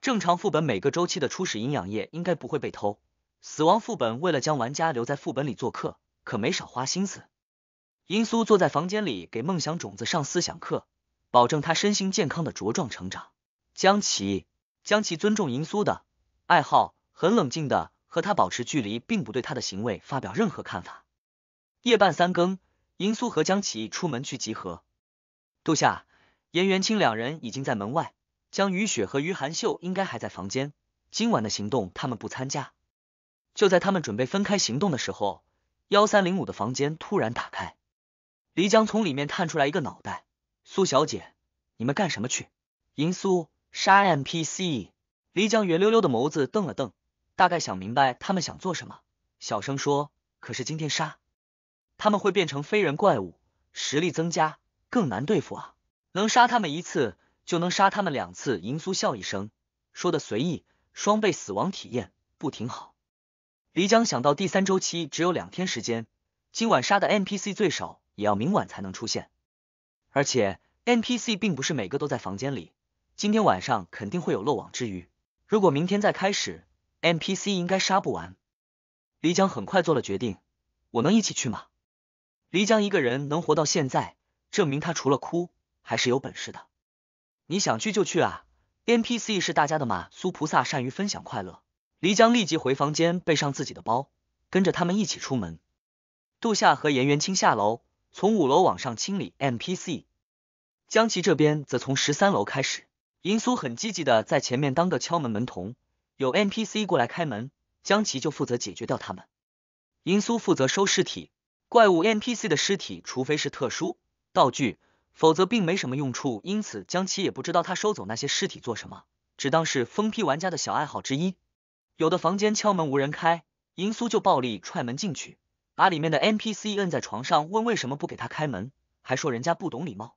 正常副本每个周期的初始营养液应该不会被偷，死亡副本为了将玩家留在副本里做客，可没少花心思。英苏坐在房间里给梦想种子上思想课，保证他身心健康的茁壮成长。江奇，江奇尊重英苏的爱好，很冷静的和他保持距离，并不对他的行为发表任何看法。夜半三更。银苏和江启出门去集合，杜夏、颜元清两人已经在门外。江雨雪和于寒秀应该还在房间，今晚的行动他们不参加。就在他们准备分开行动的时候，幺三零五的房间突然打开，黎江从里面探出来一个脑袋：“苏小姐，你们干什么去？”银苏杀 MPC，黎江圆溜溜的眸子瞪了瞪，大概想明白他们想做什么，小声说：“可是今天杀。”他们会变成非人怪物，实力增加，更难对付啊！能杀他们一次，就能杀他们两次。银苏笑一声，说的随意，双倍死亡体验不挺好？漓江想到第三周期只有两天时间，今晚杀的 NPC 最少也要明晚才能出现，而且 NPC 并不是每个都在房间里，今天晚上肯定会有漏网之鱼。如果明天再开始，NPC 应该杀不完。漓江很快做了决定，我能一起去吗？漓江一个人能活到现在，证明他除了哭还是有本事的。你想去就去啊，NPC 是大家的马苏菩萨善于分享快乐，漓江立即回房间背上自己的包，跟着他们一起出门。杜夏和颜元清下楼，从五楼往上清理 NPC。江琪这边则从十三楼开始，银苏很积极的在前面当个敲门门童，有 NPC 过来开门，江琪就负责解决掉他们，银苏负责收尸体。怪物 NPC 的尸体，除非是特殊道具，否则并没什么用处。因此，江奇也不知道他收走那些尸体做什么，只当是疯批玩家的小爱好之一。有的房间敲门无人开，银苏就暴力踹门进去，把里面的 NPC 摁在床上问为什么不给他开门，还说人家不懂礼貌。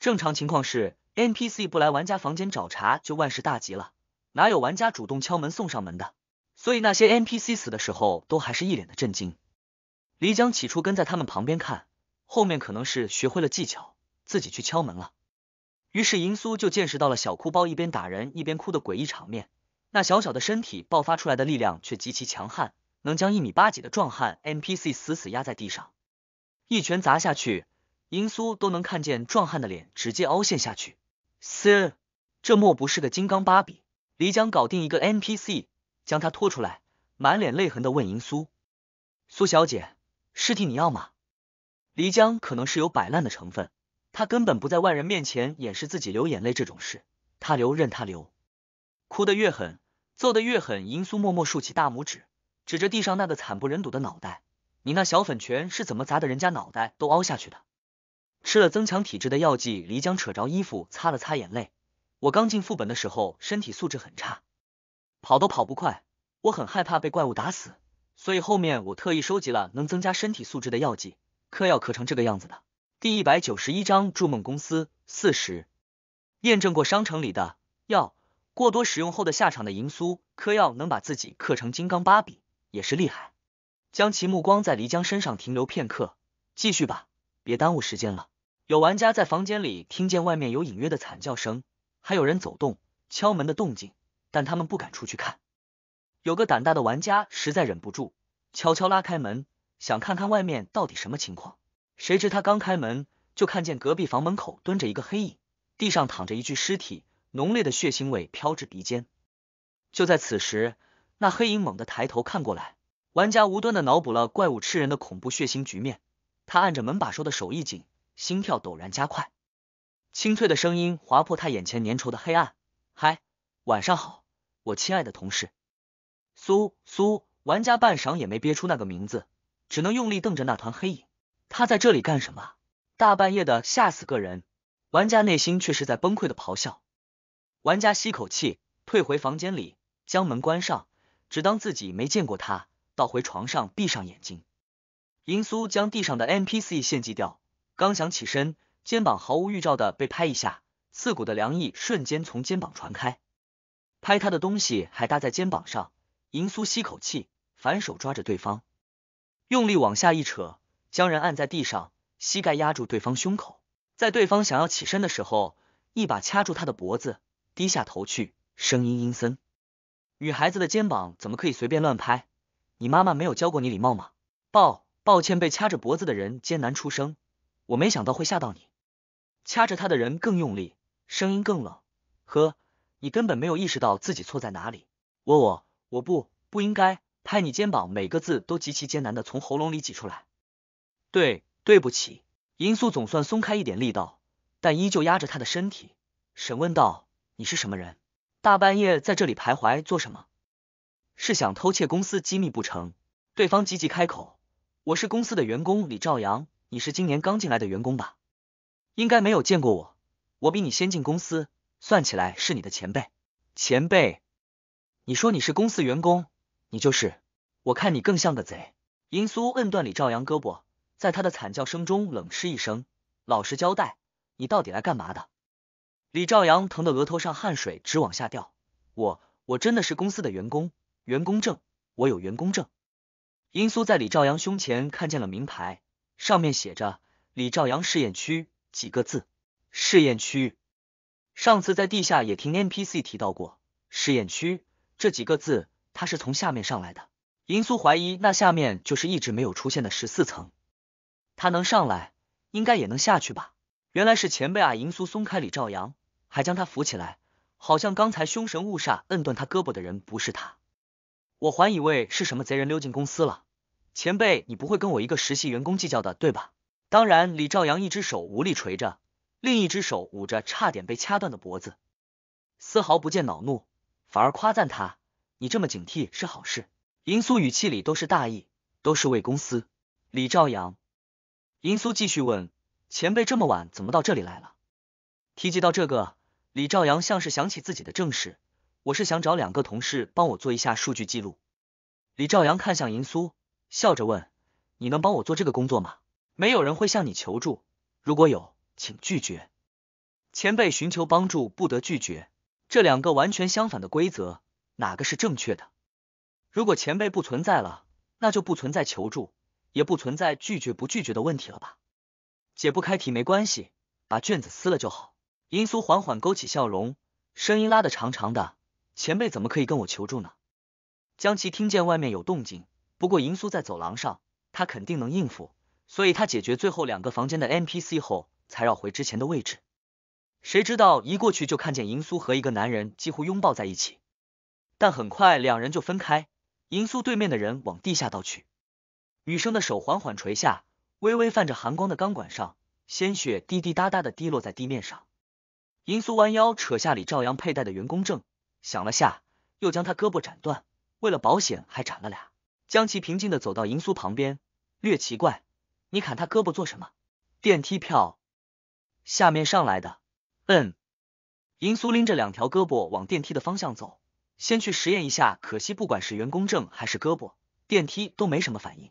正常情况是 NPC 不来玩家房间找茬就万事大吉了，哪有玩家主动敲门送上门的？所以那些 NPC 死的时候都还是一脸的震惊。黎江起初跟在他们旁边看，后面可能是学会了技巧，自己去敲门了。于是银苏就见识到了小哭包一边打人一边哭的诡异场面。那小小的身体爆发出来的力量却极其强悍，能将一米八几的壮汉 NPC 死死压在地上，一拳砸下去，银苏都能看见壮汉的脸直接凹陷下去。嘶，这莫不是个金刚芭比？黎江搞定一个 NPC，将他拖出来，满脸泪痕的问银苏：“苏小姐。”尸体你要吗？漓江可能是有摆烂的成分，他根本不在外人面前掩饰自己流眼泪这种事，他流任他流，哭得越狠，揍得越狠。银苏默默竖起大拇指，指着地上那个惨不忍睹的脑袋，你那小粉拳是怎么砸的？人家脑袋都凹下去的？吃了增强体质的药剂，漓江扯着衣服擦了擦眼泪。我刚进副本的时候，身体素质很差，跑都跑不快，我很害怕被怪物打死。所以后面我特意收集了能增加身体素质的药剂，嗑药嗑成这个样子的。第一百九十一章筑梦公司四十，验证过商城里的药，过多使用后的下场的银苏嗑药能把自己嗑成金刚芭比，也是厉害。将其目光在漓江身上停留片刻，继续吧，别耽误时间了。有玩家在房间里听见外面有隐约的惨叫声，还有人走动、敲门的动静，但他们不敢出去看。有个胆大的玩家实在忍不住，悄悄拉开门，想看看外面到底什么情况。谁知他刚开门，就看见隔壁房门口蹲着一个黑影，地上躺着一具尸体，浓烈的血腥味飘至鼻尖。就在此时，那黑影猛地抬头看过来，玩家无端的脑补了怪物吃人的恐怖血腥局面。他按着门把手的手一紧，心跳陡然加快。清脆的声音划破他眼前粘稠的黑暗：“嗨，晚上好，我亲爱的同事。”苏苏玩家半晌也没憋出那个名字，只能用力瞪着那团黑影。他在这里干什么？大半夜的，吓死个人！玩家内心却是在崩溃的咆哮。玩家吸口气，退回房间里，将门关上，只当自己没见过他，倒回床上，闭上眼睛。银苏将地上的 NPC 献祭掉，刚想起身，肩膀毫无预兆的被拍一下，刺骨的凉意瞬间从肩膀传开。拍他的东西还搭在肩膀上。银苏吸口气，反手抓着对方，用力往下一扯，将人按在地上，膝盖压住对方胸口。在对方想要起身的时候，一把掐住他的脖子，低下头去，声音阴森：“女孩子的肩膀怎么可以随便乱拍？你妈妈没有教过你礼貌吗？”抱，抱歉，被掐着脖子的人艰难出声：“我没想到会吓到你。”掐着他的人更用力，声音更冷：“呵，你根本没有意识到自己错在哪里。”我我。我不不应该拍你肩膀，每个字都极其艰难的从喉咙里挤出来。对，对不起。银素总算松开一点力道，但依旧压着他的身体，审问道：“你是什么人？大半夜在这里徘徊做什么？是想偷窃公司机密不成？”对方急急开口：“我是公司的员工李兆阳，你是今年刚进来的员工吧？应该没有见过我，我比你先进公司，算起来是你的前辈。”前辈。你说你是公司员工，你就是。我看你更像个贼。英苏摁断李朝阳胳膊，在他的惨叫声中冷嗤一声：“老实交代，你到底来干嘛的？”李朝阳疼得额头上汗水直往下掉。我我真的是公司的员工，员工证，我有员工证。英苏在李朝阳胸前看见了名牌，上面写着“李朝阳试验区”几个字。试验区，上次在地下也听 NPC 提到过试验区。这几个字，他是从下面上来的。银苏怀疑那下面就是一直没有出现的十四层，他能上来，应该也能下去吧？原来是前辈啊！银苏松开李兆阳，还将他扶起来，好像刚才凶神恶煞摁断他胳膊的人不是他，我还以为是什么贼人溜进公司了。前辈，你不会跟我一个实习员工计较的，对吧？当然，李兆阳一只手无力垂着，另一只手捂着差点被掐断的脖子，丝毫不见恼怒。反而夸赞他，你这么警惕是好事。银苏语气里都是大义，都是为公司。李朝阳，银苏继续问，前辈这么晚怎么到这里来了？提及到这个，李朝阳像是想起自己的正事，我是想找两个同事帮我做一下数据记录。李朝阳看向银苏，笑着问，你能帮我做这个工作吗？没有人会向你求助，如果有，请拒绝。前辈寻求帮助不得拒绝。这两个完全相反的规则，哪个是正确的？如果前辈不存在了，那就不存在求助，也不存在拒绝不拒绝的问题了吧？解不开题没关系，把卷子撕了就好。银苏缓缓勾起笑容，声音拉得长长的。前辈怎么可以跟我求助呢？江琪听见外面有动静，不过银苏在走廊上，他肯定能应付，所以他解决最后两个房间的 NPC 后，才绕回之前的位置。谁知道一过去就看见银苏和一个男人几乎拥抱在一起，但很快两人就分开。银苏对面的人往地下倒去，雨生的手缓缓垂下，微微泛着寒光的钢管上，鲜血滴滴答答的滴落在地面上。银苏弯腰扯下李照阳佩戴的员工证，想了下，又将他胳膊斩断，为了保险还斩了俩，将其平静的走到银苏旁边，略奇怪：“你砍他胳膊做什么？”电梯票，下面上来的。嗯，银苏拎着两条胳膊往电梯的方向走，先去实验一下。可惜不管是员工证还是胳膊，电梯都没什么反应。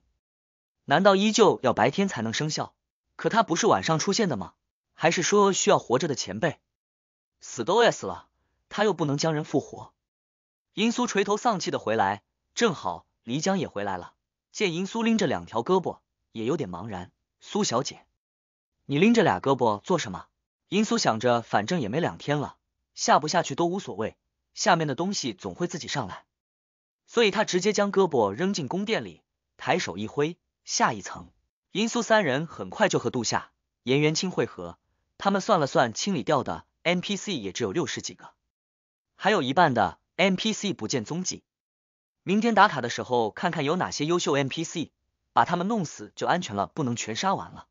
难道依旧要白天才能生效？可他不是晚上出现的吗？还是说需要活着的前辈？死都要死了，他又不能将人复活。银苏垂头丧气的回来，正好漓江也回来了。见银苏拎着两条胳膊，也有点茫然。苏小姐，你拎着俩胳膊做什么？银苏想着，反正也没两天了，下不下去都无所谓，下面的东西总会自己上来，所以他直接将胳膊扔进宫殿里，抬手一挥，下一层。银苏三人很快就和杜夏、颜元清汇合，他们算了算，清理掉的 NPC 也只有六十几个，还有一半的 NPC 不见踪迹。明天打卡的时候，看看有哪些优秀 NPC，把他们弄死就安全了，不能全杀完了。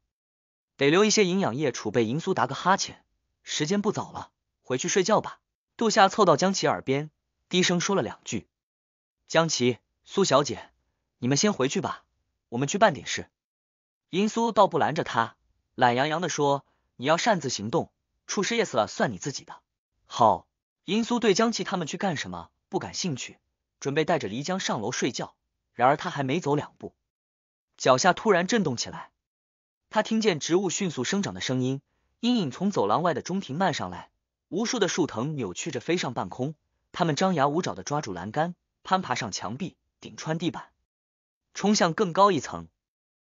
得留一些营养液储备。银苏打个哈欠，时间不早了，回去睡觉吧。杜夏凑到江琪耳边，低声说了两句。江琪，苏小姐，你们先回去吧，我们去办点事。银苏倒不拦着他，懒洋洋的说：“你要擅自行动，出事夜死了，算你自己的。”好。银苏对江琪他们去干什么不感兴趣，准备带着漓江上楼睡觉。然而他还没走两步，脚下突然震动起来。他听见植物迅速生长的声音，阴影从走廊外的中庭漫上来，无数的树藤扭曲着飞上半空，它们张牙舞爪的抓住栏杆，攀爬上墙壁，顶穿地板，冲向更高一层。